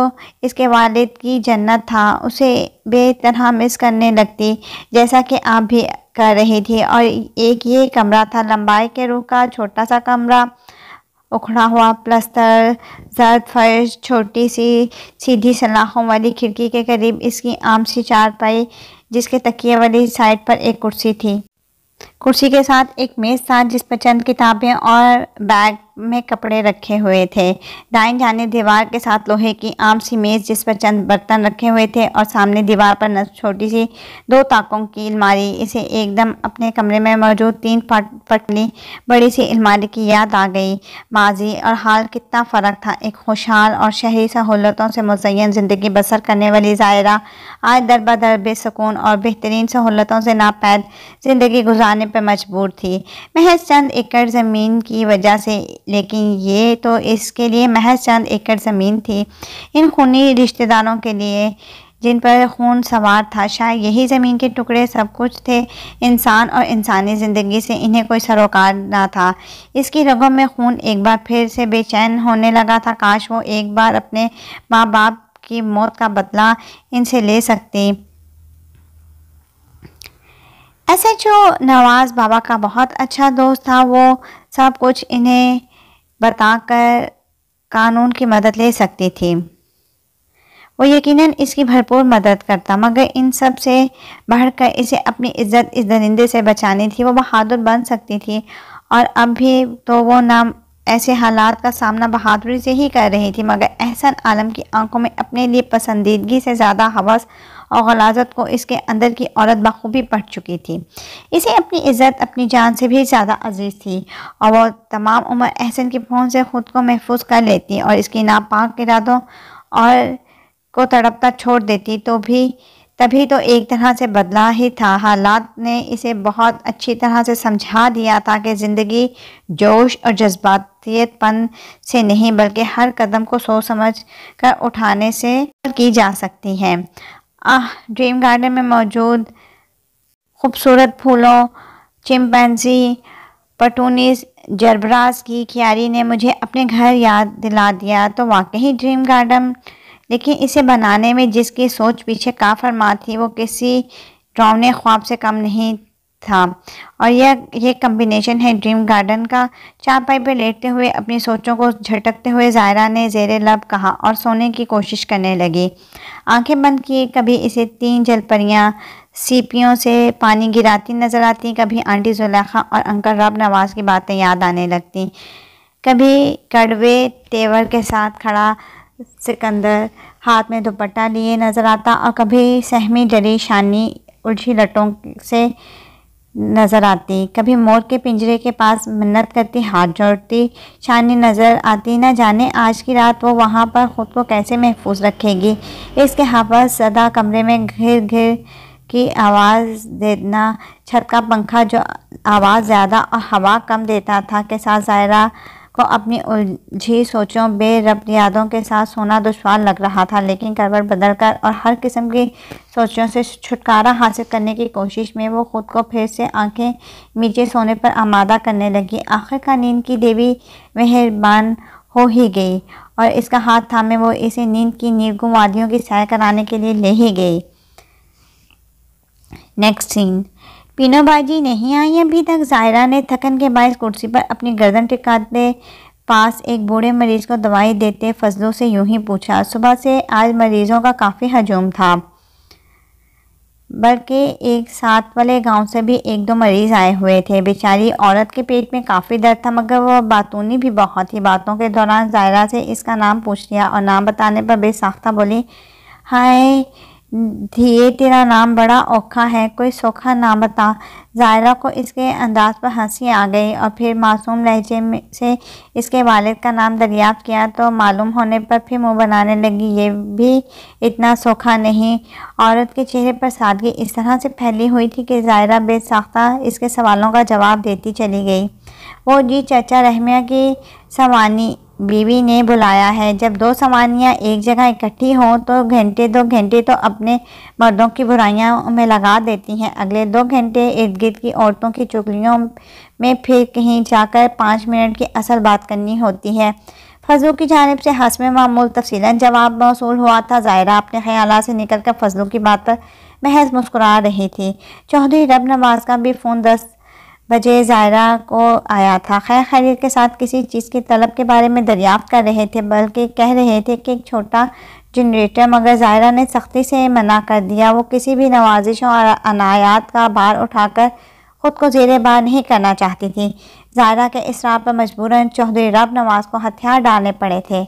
इसके वालिद की जन्नत था उसे बेतरह मिस करने लगती जैसा कि आप भी कर रही थी और एक ये कमरा था लंबाई के रूह का छोटा सा कमरा उखड़ा हुआ प्लस्तर जर्द फर्श छोटी सी सीधी सलाखों वाली खिड़की के करीब इसकी आम सी चारपाई जिसके तकिए वाली साइड पर एक कुर्सी थी कुर्सी के साथ एक मेज़ था जिस पर चंद किताबें और बैग में कपड़े रखे हुए थे दाएं जाने दीवार के साथ लोहे की आम सी मेज़ जिस पर चंद बर्तन रखे हुए थे और सामने दीवार पर छोटी सी दो ताकों की अलमारी इसे एकदम अपने कमरे में मौजूद तीन पटनी बड़ी सी अलमारी की याद आ गई माजी और हाल कितना फ़र्क था एक खुशहाल और शहरी सहूलतों से मुजयन ज़िंदगी बसर करने वाली ज़ायरा आज दर बदर बेसकून और बेहतरीन सहूलतों से नापैद ज़िंदगी गुजारने पर मजबूर थी महज चंद एकड़ ज़मीन की वजह से लेकिन ये तो इसके लिए महज चंद एकड़ ज़मीन थी इन खूनी रिश्तेदारों के लिए जिन पर खून सवार था शायद यही ज़मीन के टुकड़े सब कुछ थे इंसान और इंसानी ज़िंदगी से इन्हें कोई सरोकार ना था इसकी रगों में खून एक बार फिर से बेचैन होने लगा था काश वो एक बार अपने माँ बाप की मौत का बदला इनसे ले सकती एस एच ओ नवाज़ बाबा का बहुत अच्छा दोस्त था वो सब कुछ इन्हें कर कानून की मदद ले सकती थी वो यकीनन इसकी भरपूर मदद करता मगर इन सब से बढ़कर इसे अपनी इज्जत इस दरिंदे से बचानी थी वो बहादुर बन सकती थी और अब भी तो वो नाम ऐसे हालात का सामना बहादुरी से ही कर रही थी मगर एहसन आलम की आंखों में अपने लिए पसंदीदगी से ज़्यादा हवस और गलाजत को इसके अंदर की औरत बखूबी पढ़ चुकी थी इसे अपनी इज़्ज़त अपनी जान से भी ज़्यादा अजीज़ थी और वह तमाम उम्र अहसन की फोन से ख़ुद को महफूज कर लेती और इसकी नापाक इरादों और को तड़पता छोड़ देती तो भी तभी तो एक तरह से बदला ही था हालात ने इसे बहुत अच्छी तरह से समझा दिया था कि ज़िंदगी जोश और जज्बातीतपन से नहीं बल्कि हर कदम को सोच समझ कर उठाने से की जा सकती है आह ड्रीम गार्डन में मौजूद खूबसूरत फूलों चिमपैंसी पटूनिस जरबराज की क्यारी ने मुझे अपने घर याद दिला दिया तो वाकई ही ड्रीम गार्डन लेकिन इसे बनाने में जिसकी सोच पीछे फरमा थी वो किसी डरावने ख्वाब से कम नहीं था और यह यह कम्बिनेशन है ड्रीम गार्डन का चारपाई पर लेटते हुए अपनी सोचों को झटकते हुए जायरा ने जेर लब कहा और सोने की कोशिश करने लगी आंखें बंद किए कभी इसे तीन जलपरियाँ सीपियों से पानी गिराती नजर आती कभी आंटी जुलेखा और अंकल रब नवाज की बातें याद आने लगती कभी कड़वे तेवर के साथ खड़ा सिकंदर हाथ में दुपट्टा लिए नजर आता और कभी सहमी डरी शानी उलझी लटों से नज़र आती कभी मोर के पिंजरे के पास मन्नत करती हाथ जोड़ती शानी नज़र आती न जाने आज की रात वो वहाँ पर ख़ुद को कैसे महफूज रखेगी इसके हाफ सदा कमरे में घिर घिर की आवाज़ देना छत का पंखा जो आवाज़ ज़्यादा और हवा कम देता था के साथ ज़ायरा को अपनी उलझी सोचों बेरब यादों के साथ सोना दुश्वार लग रहा था लेकिन करवट बदलकर और हर किस्म की सोचों से छुटकारा हासिल करने की कोशिश में वो खुद को फिर से आंखें नीचे सोने पर आमादा करने लगी आखिरकार नींद की देवी मेहरबान हो ही गई और इसका हाथ थामे वो इसे नींद की नीरगुम वादियों की सैर कराने के लिए ले ही गई नेक्स्ट सीन पीनो बाजी नहीं आई अभी तक जायरा ने थकन के बायस कुर्सी पर अपनी गर्दन टिकाते पास एक बूढ़े मरीज को दवाई देते फजलों से यूं ही पूछा सुबह से आज मरीजों का काफ़ी हजूम था बल्कि एक साथ वाले गांव से भी एक दो मरीज़ आए हुए थे बेचारी औरत के पेट में काफ़ी दर्द था मगर वह बातूनी भी बहुत ही बातों के दौरान जायरा से इसका नाम पूछ लिया और नाम बताने पर बेसाख्ता बोली हाय धिए तेरा नाम बड़ा औखा है कोई सौखा ना बता जायरा को इसके अंदाज पर हंसी आ गई और फिर मासूम लहजे में से इसके वालिद का नाम दरियाफ़ किया तो मालूम होने पर फिर मुंह बनाने लगी ये भी इतना सौखा नहीं औरत के चेहरे पर सादगी इस तरह से फैली हुई थी कि जायरा बेसाख्ता इसके सवालों का जवाब देती चली गई वो जी चचा रहमिया की सवानी बीवी ने बुलाया है जब दो सवानियाँ एक जगह इकट्ठी हों तो घंटे दो घंटे तो अपने मर्दों की बुराइयाँ में लगा देती हैं अगले दो घंटे इर्द गिर्द की औरतों की चुगलियों में फिर कहीं जाकर पाँच मिनट की असल बात करनी होती है फजलों की जानब से हसम मामूल तफसीला जवाब मौसू हुआ था ज़ायरा अपने ख्याल से निकल कर फजलों की बात पर महज मुस्कुरा रही थी चौधरी रब नवाज का भी फ़ोन दस्त बजे ज़ायरा को आया था खैर खैरियत के साथ किसी चीज़ की तलब के बारे में दरियाफ्त कर रहे थे बल्कि कह रहे थे कि एक छोटा जनरेटर मगर ज़ायरा ने सख्ती से मना कर दिया वो किसी भी नवाजिशों और अनायात का भार उठाकर ख़ुद को जेर बार नहीं करना चाहती थी ज़ायरा के इसरार पर मजबूरन चौधरी रब नवाज को हथियार डालने पड़े थे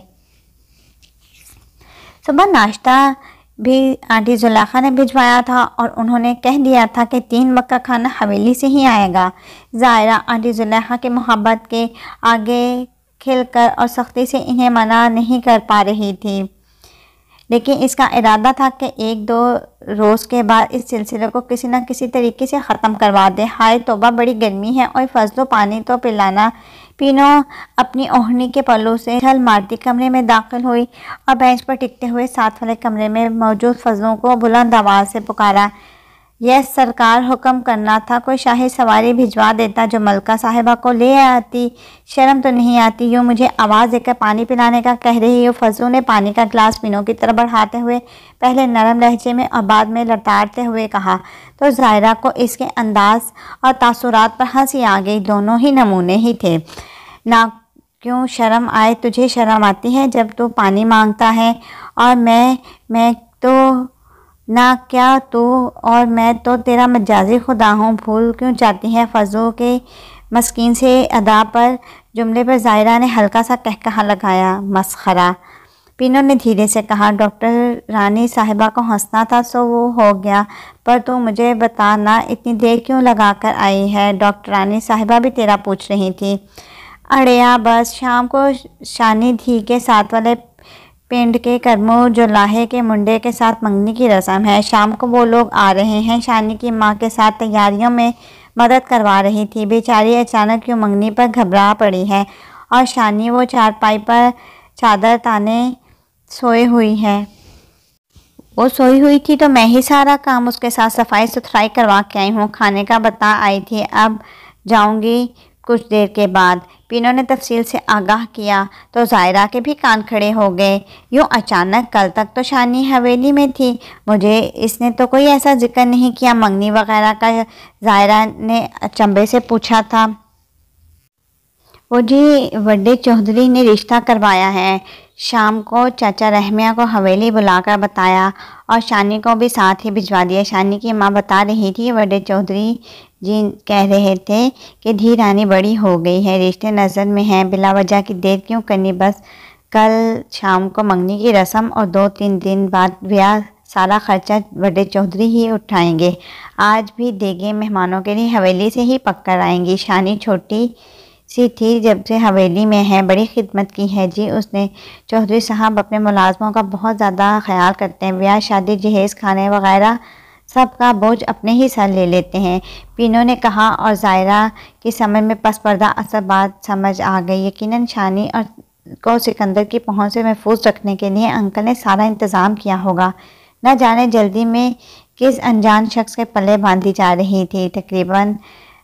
सुबह नाश्ता भी आंटी जुलाखा ने भिजवाया था और उन्होंने कह दिया था कि तीन वक्त का खाना हवेली से ही आएगा ज़ायरा आंटी जुलाखा के मोहब्बत के आगे खिलकर और सख्ती से इन्हें मना नहीं कर पा रही थी लेकिन इसका इरादा था कि एक दो रोज़ के बाद इस सिलसिले को किसी न किसी तरीके से ख़त्म करवा दें हाय तोबा बड़ी गर्मी है और फसलों पानी तो पिलाना पीनो अपनी ओहनी के पलों से छल मारती कमरे में दाखिल हुई और बेंच पर टिकते हुए साथ वाले कमरे में मौजूद फजलों को बुलंद आवाज़ से पुकारा यह सरकार हुक्म करना था कोई शाही सवारी भिजवा देता जो मलका साहिबा को ले आती शर्म तो नहीं आती यूँ मुझे आवाज़ देकर पानी पिलाने का कह रही हो फजू ने पानी का गिलास पिनों की तरफ बढ़ाते हुए पहले नरम लहजे में और बाद में लटारते हुए कहा तो जायरा को इसके अंदाज और तासुरात पर हंसी आ गई दोनों ही नमूने ही थे ना क्यों शर्म आए तुझे शर्म आती है जब तू पानी मांगता है और मैं मैं तो ना क्या तू और मैं तो तेरा मजाजी खुदा हूँ भूल क्यों जाती है फ़जों के मस्किन से अदा पर जुमले पर जायरा ने हल्का सा कहकहा लगाया मसखरा पिनो ने धीरे से कहा डॉक्टर रानी साहिबा को हंसना था सो वो हो गया पर तू तो मुझे बताना इतनी देर क्यों लगा कर आई है डॉक्टर रानी साहिबा भी तेरा पूछ रही थी अड़या बस शाम को शानी धी के साथ वाले पेंड के कर्मों जो लाहे के मुंडे के साथ मंगनी की रस्म है शाम को वो लोग आ रहे हैं शानी की माँ के साथ तैयारियों में मदद करवा रही थी बेचारी अचानक क्यों मंगनी पर घबरा पड़ी है और शानी वो चारपाई पर चादर ताने सोए हुई है वो सोई हुई थी तो मैं ही सारा काम उसके साथ सफाई सुथराई करवा के आई हूँ खाने का बता आई थी अब जाऊँगी कुछ देर के बाद पीनो ने तफसील से आगाह किया तो जायरा के भी कान खड़े हो गए यूँ अचानक कल तक तो शानी हवेली में थी मुझे इसने तो कोई ऐसा जिक्र नहीं किया मंगनी वगैरह का जायरा ने चंबे से पूछा था वो जी वड्डे चौधरी ने रिश्ता करवाया है शाम को चाचा रहमिया को हवेली बुलाकर बताया और शानी को भी साथ ही भिजवा दिया शानी की माँ बता रही थी वडे चौधरी जी कह रहे थे कि धी रानी बड़ी हो गई है रिश्ते नज़र में हैं बिला वजह की देर क्यों करनी बस कल शाम को मंगनी की रस्म और दो तीन दिन बाद ब्याह सारा खर्चा बड़े चौधरी ही उठाएंगे आज भी देगे मेहमानों के लिए हवेली से ही पक्कर आएंगी शानी छोटी सी थी जब से हवेली में है बड़ी खिदमत की है जी उसने चौधरी साहब अपने मुलाजमों का बहुत ज़्यादा ख्याल करते हैं ब्याह शादी जहेज़ खाने वगैरह सब का बोझ अपने ही सर ले लेते हैं पीनो ने कहा और जायरा की समझ में पसपर्दा असर बात समझ आ गई यकीनन शानी और को सिकंदर की पहुंच से महफूज रखने के लिए अंकल ने सारा इंतज़ाम किया होगा न जाने जल्दी में किस अनजान शख्स के पले बांधी जा रही थी तकरीबन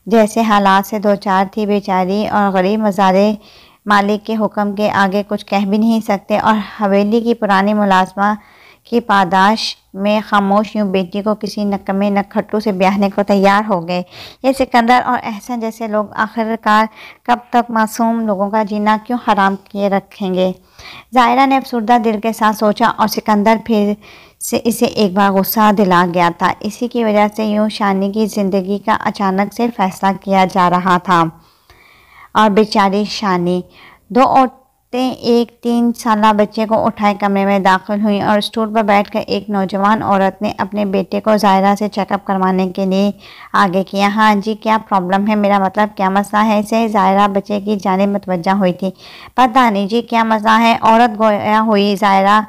जैसे हालात से दो चार थी बेचारी और गरीब मजारे मालिक के हुक्म के आगे कुछ कह भी नहीं सकते और हवेली की पुरानी मुलाजमा की पादाश में खामोश यूँ बेटी को किसी नकमे नखट्टू से ब्याहने को तैयार हो गए ये सिकंदर और अहसन जैसे लोग आखिरकार कब तक मासूम लोगों का जीना क्यों हराम किए रखेंगे जायरा ने अफसरदा दिल के साथ सोचा और सिकंदर फिर से इसे एक बार गुस्सा दिला गया था इसी की वजह से यूँ शानी की ज़िंदगी का अचानक से फैसला किया जा रहा था और बेचारी शानी दो औरतें एक तीन साल बच्चे को उठाए कमरे में दाखिल हुई और स्टूल पर बैठकर एक नौजवान औरत ने अपने बेटे को जायरा से चेकअप करवाने के लिए आगे किया हाँ जी क्या प्रॉब्लम है मेरा मतलब क्या मसला है इसे जायरा बच्चे की जानब मतवजा हुई थी पता नहीं जी क्या मसला है औरत गोया हुई जायरा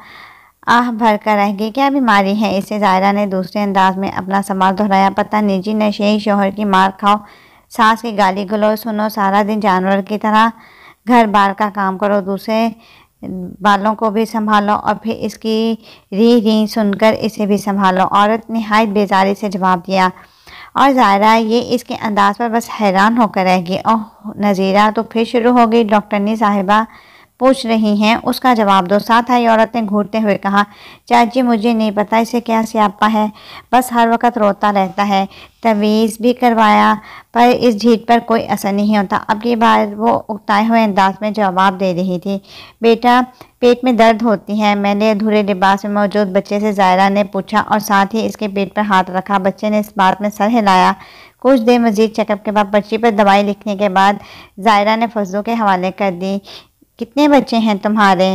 आह भर कर रह गई क्या बीमारी है इसे जायरा ने दूसरे अंदाज में अपना सवाल दोहराया पता निजी नशे ही शोहर की मार खाओ सास की गाली गलो सुनो सारा दिन जानवर की तरह घर बार का काम करो दूसरे बालों को भी संभालो और फिर इसकी री री सुनकर इसे भी संभालो औरत नहायत बेजारी से जवाब दिया और ज़ायरा ये इसके अंदाज पर बस हैरान होकर रह गई और नज़ीरा तो फिर शुरू हो गई डॉक्टर ने साहिबा पूछ रही हैं उसका जवाब दो साथ आई औरत ने घूरते हुए कहा चाची मुझे नहीं पता इसे क्या स्यापा है बस हर वक्त रोता रहता है तवीज़ भी करवाया पर इस झीट पर कोई असर नहीं होता अब की बार वो उगताए हुए अंदाज में जवाब दे रही थी बेटा पेट में दर्द होती है मैंने अधूरे लिबास में मौजूद बच्चे से जायरा ने पूछा और साथ ही इसके पेट पर हाथ रखा बच्चे ने इस बात में सर हिलाया कुछ देर मजीद चेकअप के बाद पर्ची पर दवाई लिखने के बाद जायरा ने फजलों के हवाले कर दी कितने बच्चे हैं तुम्हारे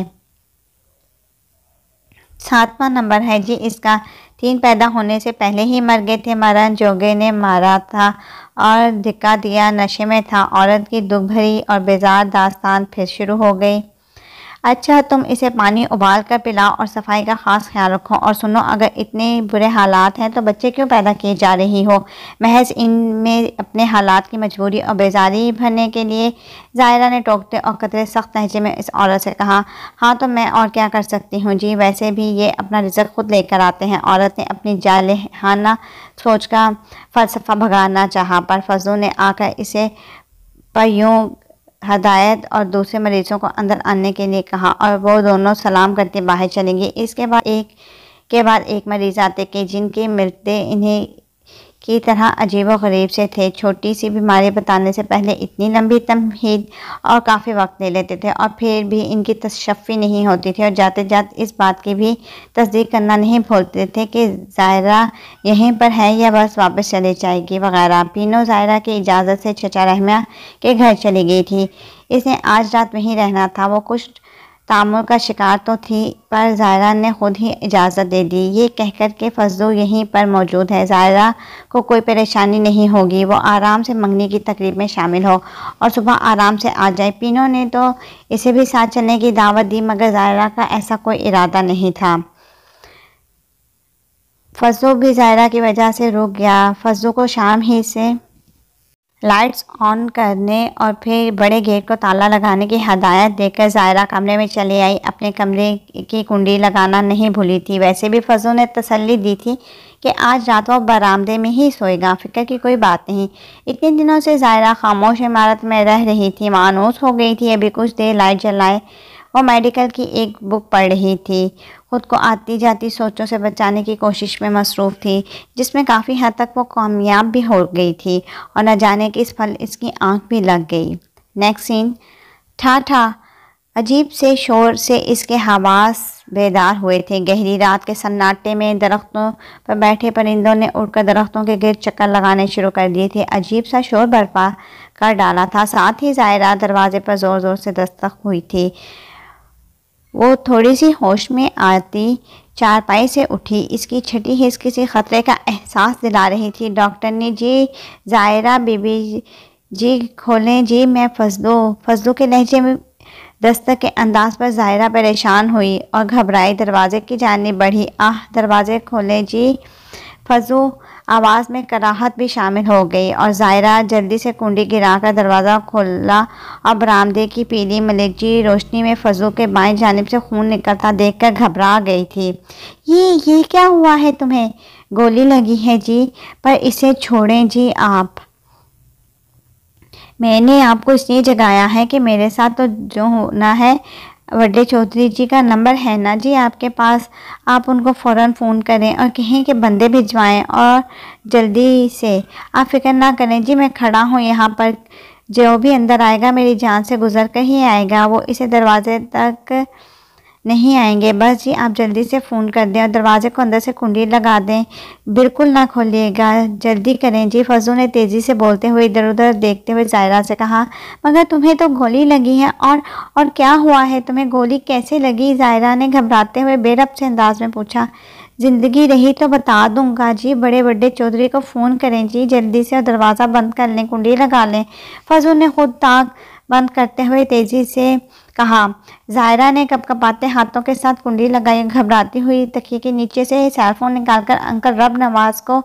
सातवां नंबर है जी इसका तीन पैदा होने से पहले ही मर गए थे मरण जोगे ने मारा था और धिक्का दिया नशे में था औरत की दुख भरी और बेजार दास्तान फिर शुरू हो गई अच्छा तुम इसे पानी उबाल कर पिलाओ और सफाई का ख़ास ख्याल रखो और सुनो अगर इतने बुरे हालात हैं तो बच्चे क्यों पैदा किए जा रही हो महज इन में अपने हालात की मजबूरी और बेजारी भरने के लिए जायरा ने टोकते और कतरे सख्त लहजे में इस औरत से कहा हाँ तो मैं और क्या कर सकती हूँ जी वैसे भी ये अपना रिजक खुद लेकर आते हैं औरत ने अपनी जालहाना सोच का फ़लसफ़ा भगाना चाहा पर फजू ने आकर इसे पर यूँ हदायत और दूसरे मरीजों को अंदर आने के लिए कहा और वो दोनों सलाम करते बाहर चलेंगे इसके बाद एक के बाद एक मरीज आते कि जिनके मिलते इन्हें की तरह अजीब व गरीब से थे छोटी सी बीमारी बताने से पहले इतनी लंबी तमहीद और काफ़ी वक्त ले लेते थे और फिर भी इनकी तशफ़ी नहीं होती थी और जाते जाते इस बात की भी तस्दीक करना नहीं भूलते थे कि ज़ायरा यहीं पर है या बस वापस चली जाएगी वगैरह पीनो ज़ायरा की इजाज़त से चचा रहमिया के घर चली गई थी इसने आज रात वहीं रहना था वो कुछ तामुर का शिकार तो थी पर जायरा ने खुद ही इजाज़त दे दी ये कहकर के फजलू यहीं पर मौजूद है जायरा को कोई परेशानी नहीं होगी वो आराम से मंगनी की तकरीब में शामिल हो और सुबह आराम से आ जाए पिनों ने तो इसे भी साथ चलने की दावत दी मगर जायरा का ऐसा कोई इरादा नहीं था फजलू भी जायरा की वजह से रुक गया फजलू को शाम ही से लाइट्स ऑन करने और फिर बड़े गेट को ताला लगाने की हदायत देकर जायरा कमरे में चली आई अपने कमरे की कुंडी लगाना नहीं भूली थी वैसे भी फजो ने तसल्ली दी थी कि आज रात वह बरामदे में ही सोएगा फिक्र की कोई बात नहीं इतने दिनों से जायरा खामोश इमारत में रह रही थी मानूस हो गई थी अभी कुछ देर लाइट जलाए वो मेडिकल की एक बुक पढ़ रही थी खुद को आती जाती सोचों से बचाने की कोशिश में मसरूफ़ थी जिसमें काफ़ी हद तक वो कामयाब भी हो गई थी और न जाने कि इस फल इसकी आंख भी लग गई नेक्स्ट सीन ठा ठा अजीब से शोर से इसके हवास बेदार हुए थे गहरी रात के सन्नाटे में दरख्तों पर बैठे परिंदों ने उड़कर दरख्तों के गिर चक्कर लगाने शुरू कर दिए थे अजीब सा शोर बर्पा कर डाला था साथ ही जायरा दरवाजे पर ज़ोर ज़ोर से दस्तक हुई थी वो थोड़ी सी होश में आती चारपाई से उठी इसकी छठी हिस्स किसी ख़तरे का एहसास दिला रही थी डॉक्टर ने जी जायरा बीबी जी खोलें जी मैं फजलो फजलो के लहजे में दस्तक के अंदाज पर जायरा परेशान हुई और घबराई दरवाजे की जानी बढ़ी आह दरवाजे खोलें जी फजलो आवाज़ में कराहत भी शामिल हो गई और जायरा जल्दी से कुंडी गिराकर दरवाज़ा खोला और बरामदे की पीली मलिची रोशनी में फजू के बाएं जानब से खून निकलता देखकर घबरा गई थी ये ये क्या हुआ है तुम्हें गोली लगी है जी पर इसे छोड़ें जी आप मैंने आपको इसलिए जगाया है कि मेरे साथ तो जो होना है वड्डे चौधरी जी का नंबर है ना जी आपके पास आप उनको फ़ौर फ़ोन करें और कहीं के बंदे भिजवाएं और जल्दी से आप फिक्र ना करें जी मैं खड़ा हूँ यहाँ पर जो भी अंदर आएगा मेरी जान से गुजर कर ही आएगा वो इसे दरवाज़े तक नहीं आएंगे बस जी आप जल्दी से फ़ोन कर दें और दरवाजे को अंदर से कुंडी लगा दें बिल्कुल ना खोलिएगा जल्दी करें जी फजू ने तेज़ी से बोलते हुए इधर उधर देखते हुए जायरा से कहा मगर तुम्हें तो गोली लगी है और और क्या हुआ है तुम्हें गोली कैसे लगी जायरा ने घबराते हुए बेरब से अंदाज में पूछा ज़िंदगी रही तो बता दूंगा जी बड़े बड़े चौधरी को फ़ोन करें जी जल्दी से और दरवाज़ा बंद कर लें कुंडी लगा लें फजू ने खुद ताक बंद करते हुए तेजी से कहा जायरा ने कपकपाते हाथों के साथ कुंडी लगाई घबराती हुई तकिए के नीचे से सेलफोन निकालकर अंकल रब नवाज को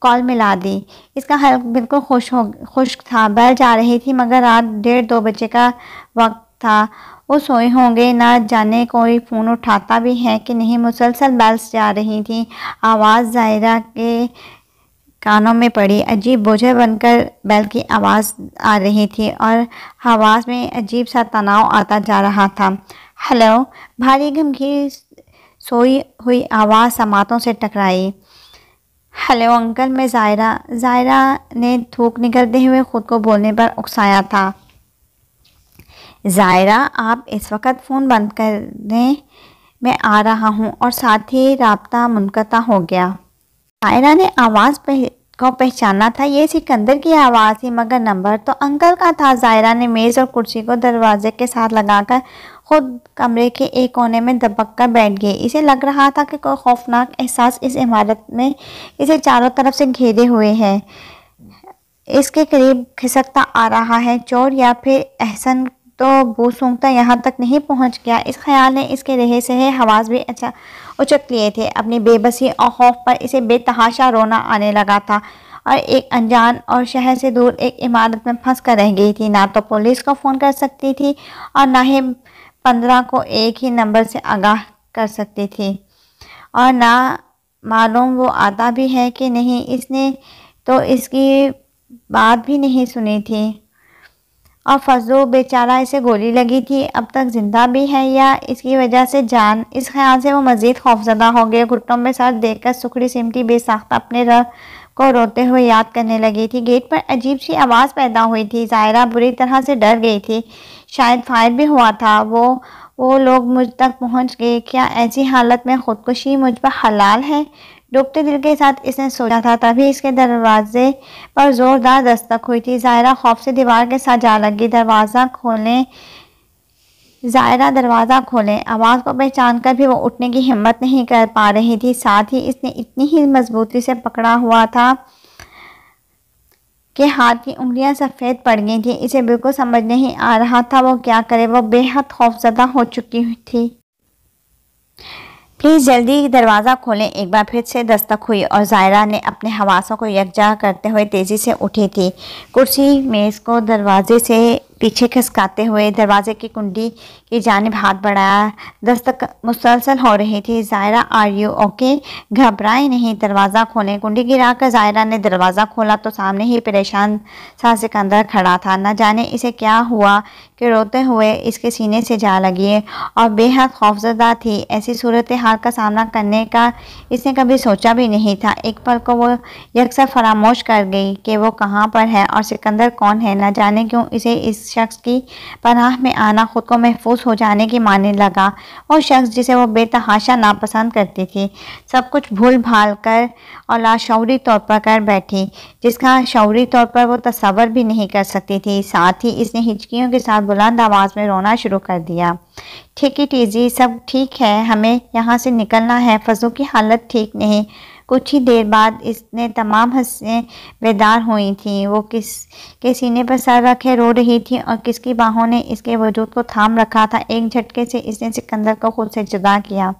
कॉल मिला दी इसका हल बिल्कुल खुश हो खुश था बैल जा रही थी मगर रात डेढ़ दो बजे का वक्त था वो सोए होंगे ना जाने कोई फ़ोन उठाता भी है कि नहीं मुसलसल बैल्स जा रही थी आवाज़ जायरा के कानों में पड़ी अजीब बोझे बनकर बैल की आवाज़ आ रही थी और आवाज़ में अजीब सा तनाव आता जा रहा था हेलो भारी गमगीर सोई हुई आवाज़ समातों से टकराई हेलो अंकल मैं जायरा जायरा ने थूक निकलते हुए ख़ुद को बोलने पर उकसाया था जायरा आप इस वक्त फ़ोन बंद करने में आ रहा हूँ और साथ ही रबता मुनकता हो गया सायरा ने आवाज़ पह, को पहचाना था ये सिकंदर की आवाज़ थी मगर नंबर तो अंकल का था जायरा ने मेज़ और कुर्सी को दरवाजे के साथ लगाकर खुद कमरे के एक कोने में दबक कर बैठ गई इसे लग रहा था कि कोई खौफनाक एहसास इस इमारत में इसे चारों तरफ से घेरे हुए है इसके करीब खिसकता आ रहा है चोर या फिर एहसन तो वो सूंघता यहाँ तक नहीं पहुँच गया इस ख्याल ने इसके रहे से है हवास भी अच्छा उचक लिए थे अपनी बेबसी और खौफ पर इसे बेतहाशा रोना आने लगा था और एक अनजान और शहर से दूर एक इमारत में फंस कर रह गई थी ना तो पुलिस को फ़ोन कर सकती थी और ना ही पंद्रह को एक ही नंबर से आगाह कर सकती थी और ना मालूम वो आता भी है कि नहीं इसने तो इसकी बात भी नहीं सुनी थी और फजलो बेचारा इसे गोली लगी थी अब तक ज़िंदा भी है या इसकी वजह से जान इस ख्याल से वो मज़ीद खौफजदा हो गए घुटनों में सर देखकर सुखड़ी सिमटी बेसाख्ता अपने रह को रोते हुए याद करने लगी थी गेट पर अजीब सी आवाज़ पैदा हुई थी जायरा बुरी तरह से डर गई थी शायद फायर भी हुआ था वो वो लोग मुझ तक पहुंच गए क्या ऐसी हालत में ख़ुदकुशी मुझ पर हलाल है डुबते दिल के साथ इसने सोचा था तभी इसके दरवाजे पर जोरदार दस्तक हुई थी जायरा खौफ से दीवार के साथ जा लगी दरवाज़ा खोलें जायरा दरवाज़ा खोलें आवाज़ को पहचान कर भी वो उठने की हिम्मत नहीं कर पा रही थी साथ ही इसने इतनी ही मजबूती से पकड़ा हुआ था के हाथ की उंगलियां सफ़ेद पड़ गई थी इसे बिल्कुल समझ नहीं आ रहा था वो क्या करे वो बेहद खौफजदा हो चुकी थी प्लीज़ जल्दी दरवाज़ा खोलें एक बार फिर से दस्तक हुई और जायरा ने अपने हवासों को यकजा करते हुए तेज़ी से उठी थी कुर्सी मेज़ को दरवाजे से पीछे खसकाते हुए दरवाजे की कुंडी की जानब हाथ बढ़ाया दस्तक मुसलसल हो रही थी जायरा आर यू ओके घबराए नहीं दरवाज़ा खोलें कुंडी गिराकर जायरा ने दरवाज़ा खोला तो सामने ही परेशान सा सिकंदर खड़ा था न जाने इसे क्या हुआ कि रोते हुए इसके सीने से जा लगी और बेहद खौफजदा थी ऐसी सूरत हाल का सामना करने का इसने कभी सोचा भी नहीं था एक पल को वो यकसर फरामोश कर गई कि वो कहाँ पर है और सिकंदर कौन है न जाने क्यों इसे इस शख्स की पनाह में आना खुद को महफूज हो जाने की माने लगा वो शख्स जिसे वो बेतहाशा नापसंद करती थी सब कुछ भूल भाल कर और लाशौरी तौर पर कर बैठी जिसका शौरी तौर पर वो तस्वर भी नहीं कर सकती थी साथ ही इसने हिचकियों के साथ बुलंद आवाज़ में रोना शुरू कर दिया ठीक ही टीजी सब ठीक है हमें यहाँ से निकलना है फजू की हालत ठीक नहीं कुछ ही देर बाद इसने तमाम हंसें बेदार हुई थीं वो किस के सीने पर सर रखे रो रही थी और किसकी बाहों ने इसके वजूद को थाम रखा था एक झटके से इसने सिकंदर को खुद से जुदा किया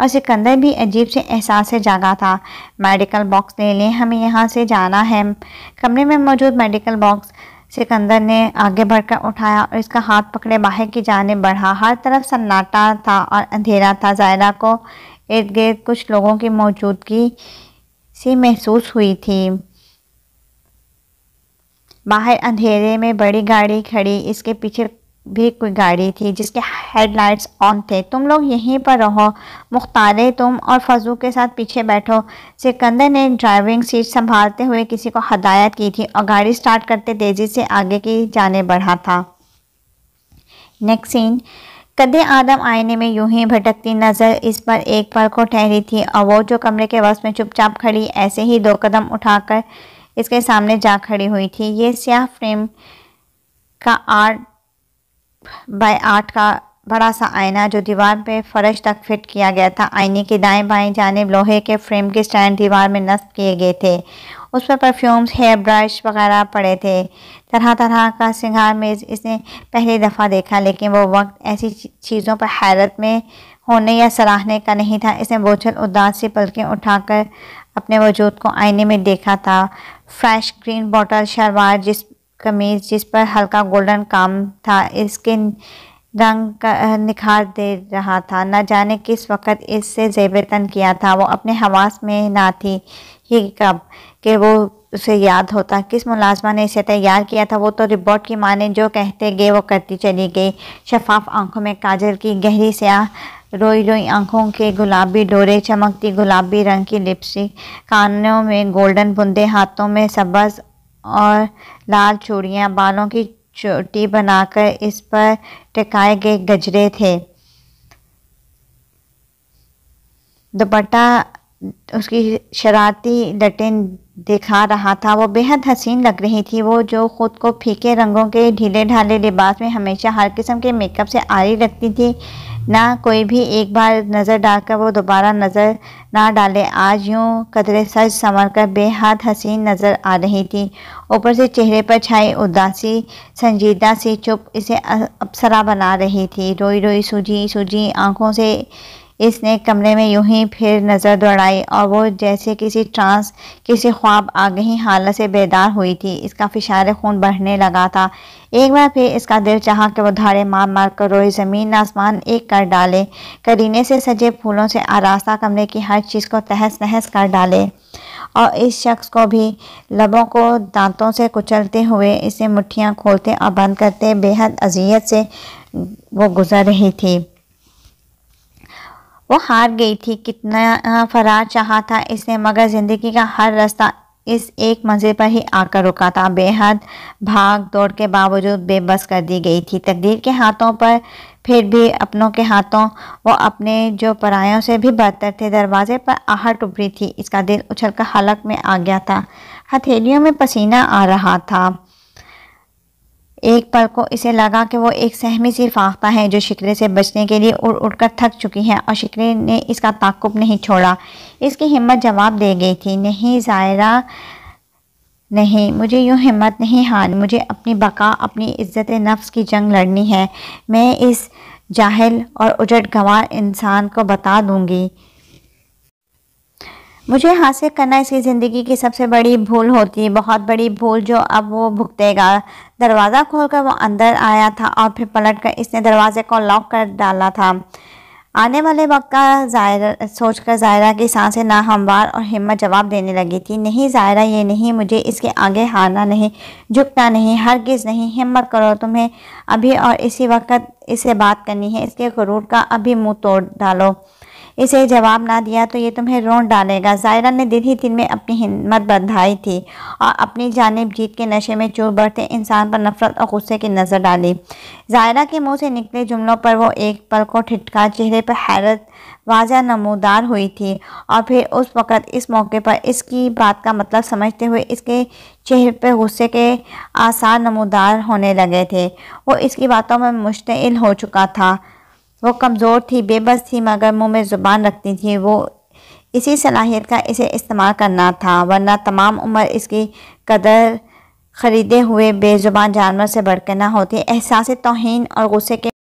और सिकंदर भी अजीब से एहसास से जागा था मेडिकल बॉक्स ले लें हमें यहाँ से जाना है कमरे में मौजूद मेडिकल बॉक्स सिकंदर ने आगे बढ़कर उठाया और इसका हाथ पकड़े बाहर की जाने बढ़ा हर तरफ सन्नाटा था और अंधेरा था जायरा को इर्द गिर्द कुछ लोगों की मौजूदगी सी महसूस हुई थी बाहर अंधेरे में बड़ी गाड़ी खड़ी इसके पीछे भी कोई गाड़ी थी जिसके हेडलाइट्स ऑन थे तुम लोग यहीं पर रहो मुख्तारे तुम और फजू के साथ पीछे बैठो सिकंदर ने ड्राइविंग सीट संभालते हुए किसी को हदायत की थी और गाड़ी स्टार्ट करते तेज़ी से आगे की जाने बढ़ा था नेक्स्ट सीन कदे आदम आईने में यूं ही भटकती नज़र इस पर एक पल को ठहरी थी और वो जो कमरे के वस में चुपचाप खड़ी ऐसे ही दो कदम उठाकर इसके सामने जा खड़ी हुई थी ये स्याह फ्रेम का आर्ट बाय आर्ट का बड़ा सा आईना जो दीवार पे फर्श तक फिट किया गया था आईने के दाएं बाएं जानब लोहे के फ्रेम के स्टैंड दीवार में नस्ब किए गए थे उस पर परफ्यूम्स हेयर ब्रश वगैरह पड़े थे तरह तरह का सिंगार मेज़ इसने पहली दफ़ा देखा लेकिन वो वक्त ऐसी चीज़ों पर हैरत में होने या सराहने का नहीं था इसने बोझल उदास से पलकें उठाकर अपने वजूद को आईने में देखा था फ्रेश ग्रीन बॉटल शलवार जिस कमीज़ जिस पर हल्का गोल्डन काम था इसके रंग का निखार दे रहा था न जाने किस वक़्त इससे जेबरतन किया था वो अपने हवास में ना थी ये कब कि वो उसे याद होता किस मुलाजमा ने इसे तैयार किया था वो तो रिबोट की माने जो कहते गए वो करती चली गई शफाफ आंखों में काजल की गहरी स्याह रोई रोई आंखों के गुलाबी डोरे चमकती गुलाबी रंग की लिपसी कानों में गोल्डन बुंदे हाथों में सब्ज़ और लाल चूड़ियाँ बालों की चोटी बनाकर इस पर टिकाए गए गजरे थे दुपट्टा उसकी शरारती लटें दिखा रहा था वो बेहद हसीन लग रही थी वो जो ख़ुद को फीके रंगों के ढीले ढाले लिबास में हमेशा हर किस्म के मेकअप से आरी रखती थी ना कोई भी एक बार नज़र डालकर वो दोबारा नज़र ना डाले आज यूँ कदरे सज संवर कर बेहद हसीन नज़र आ रही थी ऊपर से चेहरे पर छाई उदासी संजीदा सी चुप इसे अप्सरा बना रही थी रोई रोई सूझी सूझी आँखों से इसने कमरे में यूं ही फिर नज़र दौड़ाई और वो जैसे किसी ट्रांस किसी ख्वाब आगे ही हालत से बेदार हुई थी इसका फिशार खून बढ़ने लगा था एक बार फिर इसका दिल चाहा कि वो धारे मार मार कर रोई ज़मीन आसमान एक कर डाले करीने से सजे फूलों से आरास्ता कमरे की हर चीज़ को तहस नहस कर डाले और इस शख्स को भी लबों को दांतों से कुचलते हुए इसे मुठियाँ खोलते और बंद करते बेहद अजियत से वो गुजर रही थी वो हार गई थी कितना फरार चाहा था इसने मगर ज़िंदगी का हर रास्ता इस एक मंजिल पर ही आकर रुका था बेहद भाग दौड़ के बावजूद बेबस कर दी गई थी तकदीर के हाथों पर फिर भी अपनों के हाथों वो अपने जो परायों से भी बदतर थे दरवाजे पर आहट उभरी थी इसका दिल उछल कर हलक में आ गया था हथेलियों में पसीना आ रहा था एक पल को इसे लगा कि वो एक सहमी सी फाख्ता है जो शिकरे से बचने के लिए उड़ उड़कर थक चुकी है और शिकरे ने इसका ताकुब नहीं छोड़ा इसकी हिम्मत जवाब दे गई थी नहीं ज़ायरा नहीं मुझे यूँ हिम्मत नहीं हार मुझे अपनी बका अपनी इज़्ज़त नफ्स की जंग लड़नी है मैं इस जाहिल और उजट गंवार इंसान को बता दूँगी मुझे हासिल करना इसकी ज़िंदगी की सबसे बड़ी भूल होती है बहुत बड़ी भूल जो अब वो भुगतेगा दरवाज़ा खोलकर वो अंदर आया था और फिर पलटकर इसने दरवाजे को लॉक कर डाला था आने वाले वक्त का जायरा सोच कर जायरा की सांसें नाहमवार और हिम्मत जवाब देने लगी थी नहीं जायरा ये नहीं मुझे इसके आगे हारना नहीं झुकना नहीं हरगिज़ नहीं हिम्मत करो तुम्हें अभी और इसी वक्त इसे बात करनी है इसके गुरूर का अभी मुंह तोड़ डालो इसे जवाब ना दिया तो ये तुम्हें रोन डालेगा जायरा ने दिल ही दिल में अपनी हिम्मत बढ़ाई थी और अपनी जानब जीत के नशे में चूर बढ़ते इंसान पर नफरत और गुस्से की नज़र डाली जायरा के मुंह से निकले जुमलों पर वो एक पल को ठिटका चेहरे पर हैरत वाजा नमोदार हुई थी और फिर उस वक़्त इस मौके पर इसकी बात का मतलब समझते हुए इसके चेहरे पर गुस्से के आसार नमोदार होने लगे थे वो इसकी बातों में मुश्तिल हो चुका था वो कमज़ोर थी बेबस थी मगर मुंह में ज़ुबान रखती थी वो इसी सलाहियत का इसे इस्तेमाल करना था वरना तमाम उम्र इसकी कदर ख़रीदे हुए बेज़ुबान जानवर से बढ़कर ना होती एहसास तोहन और गुस्से के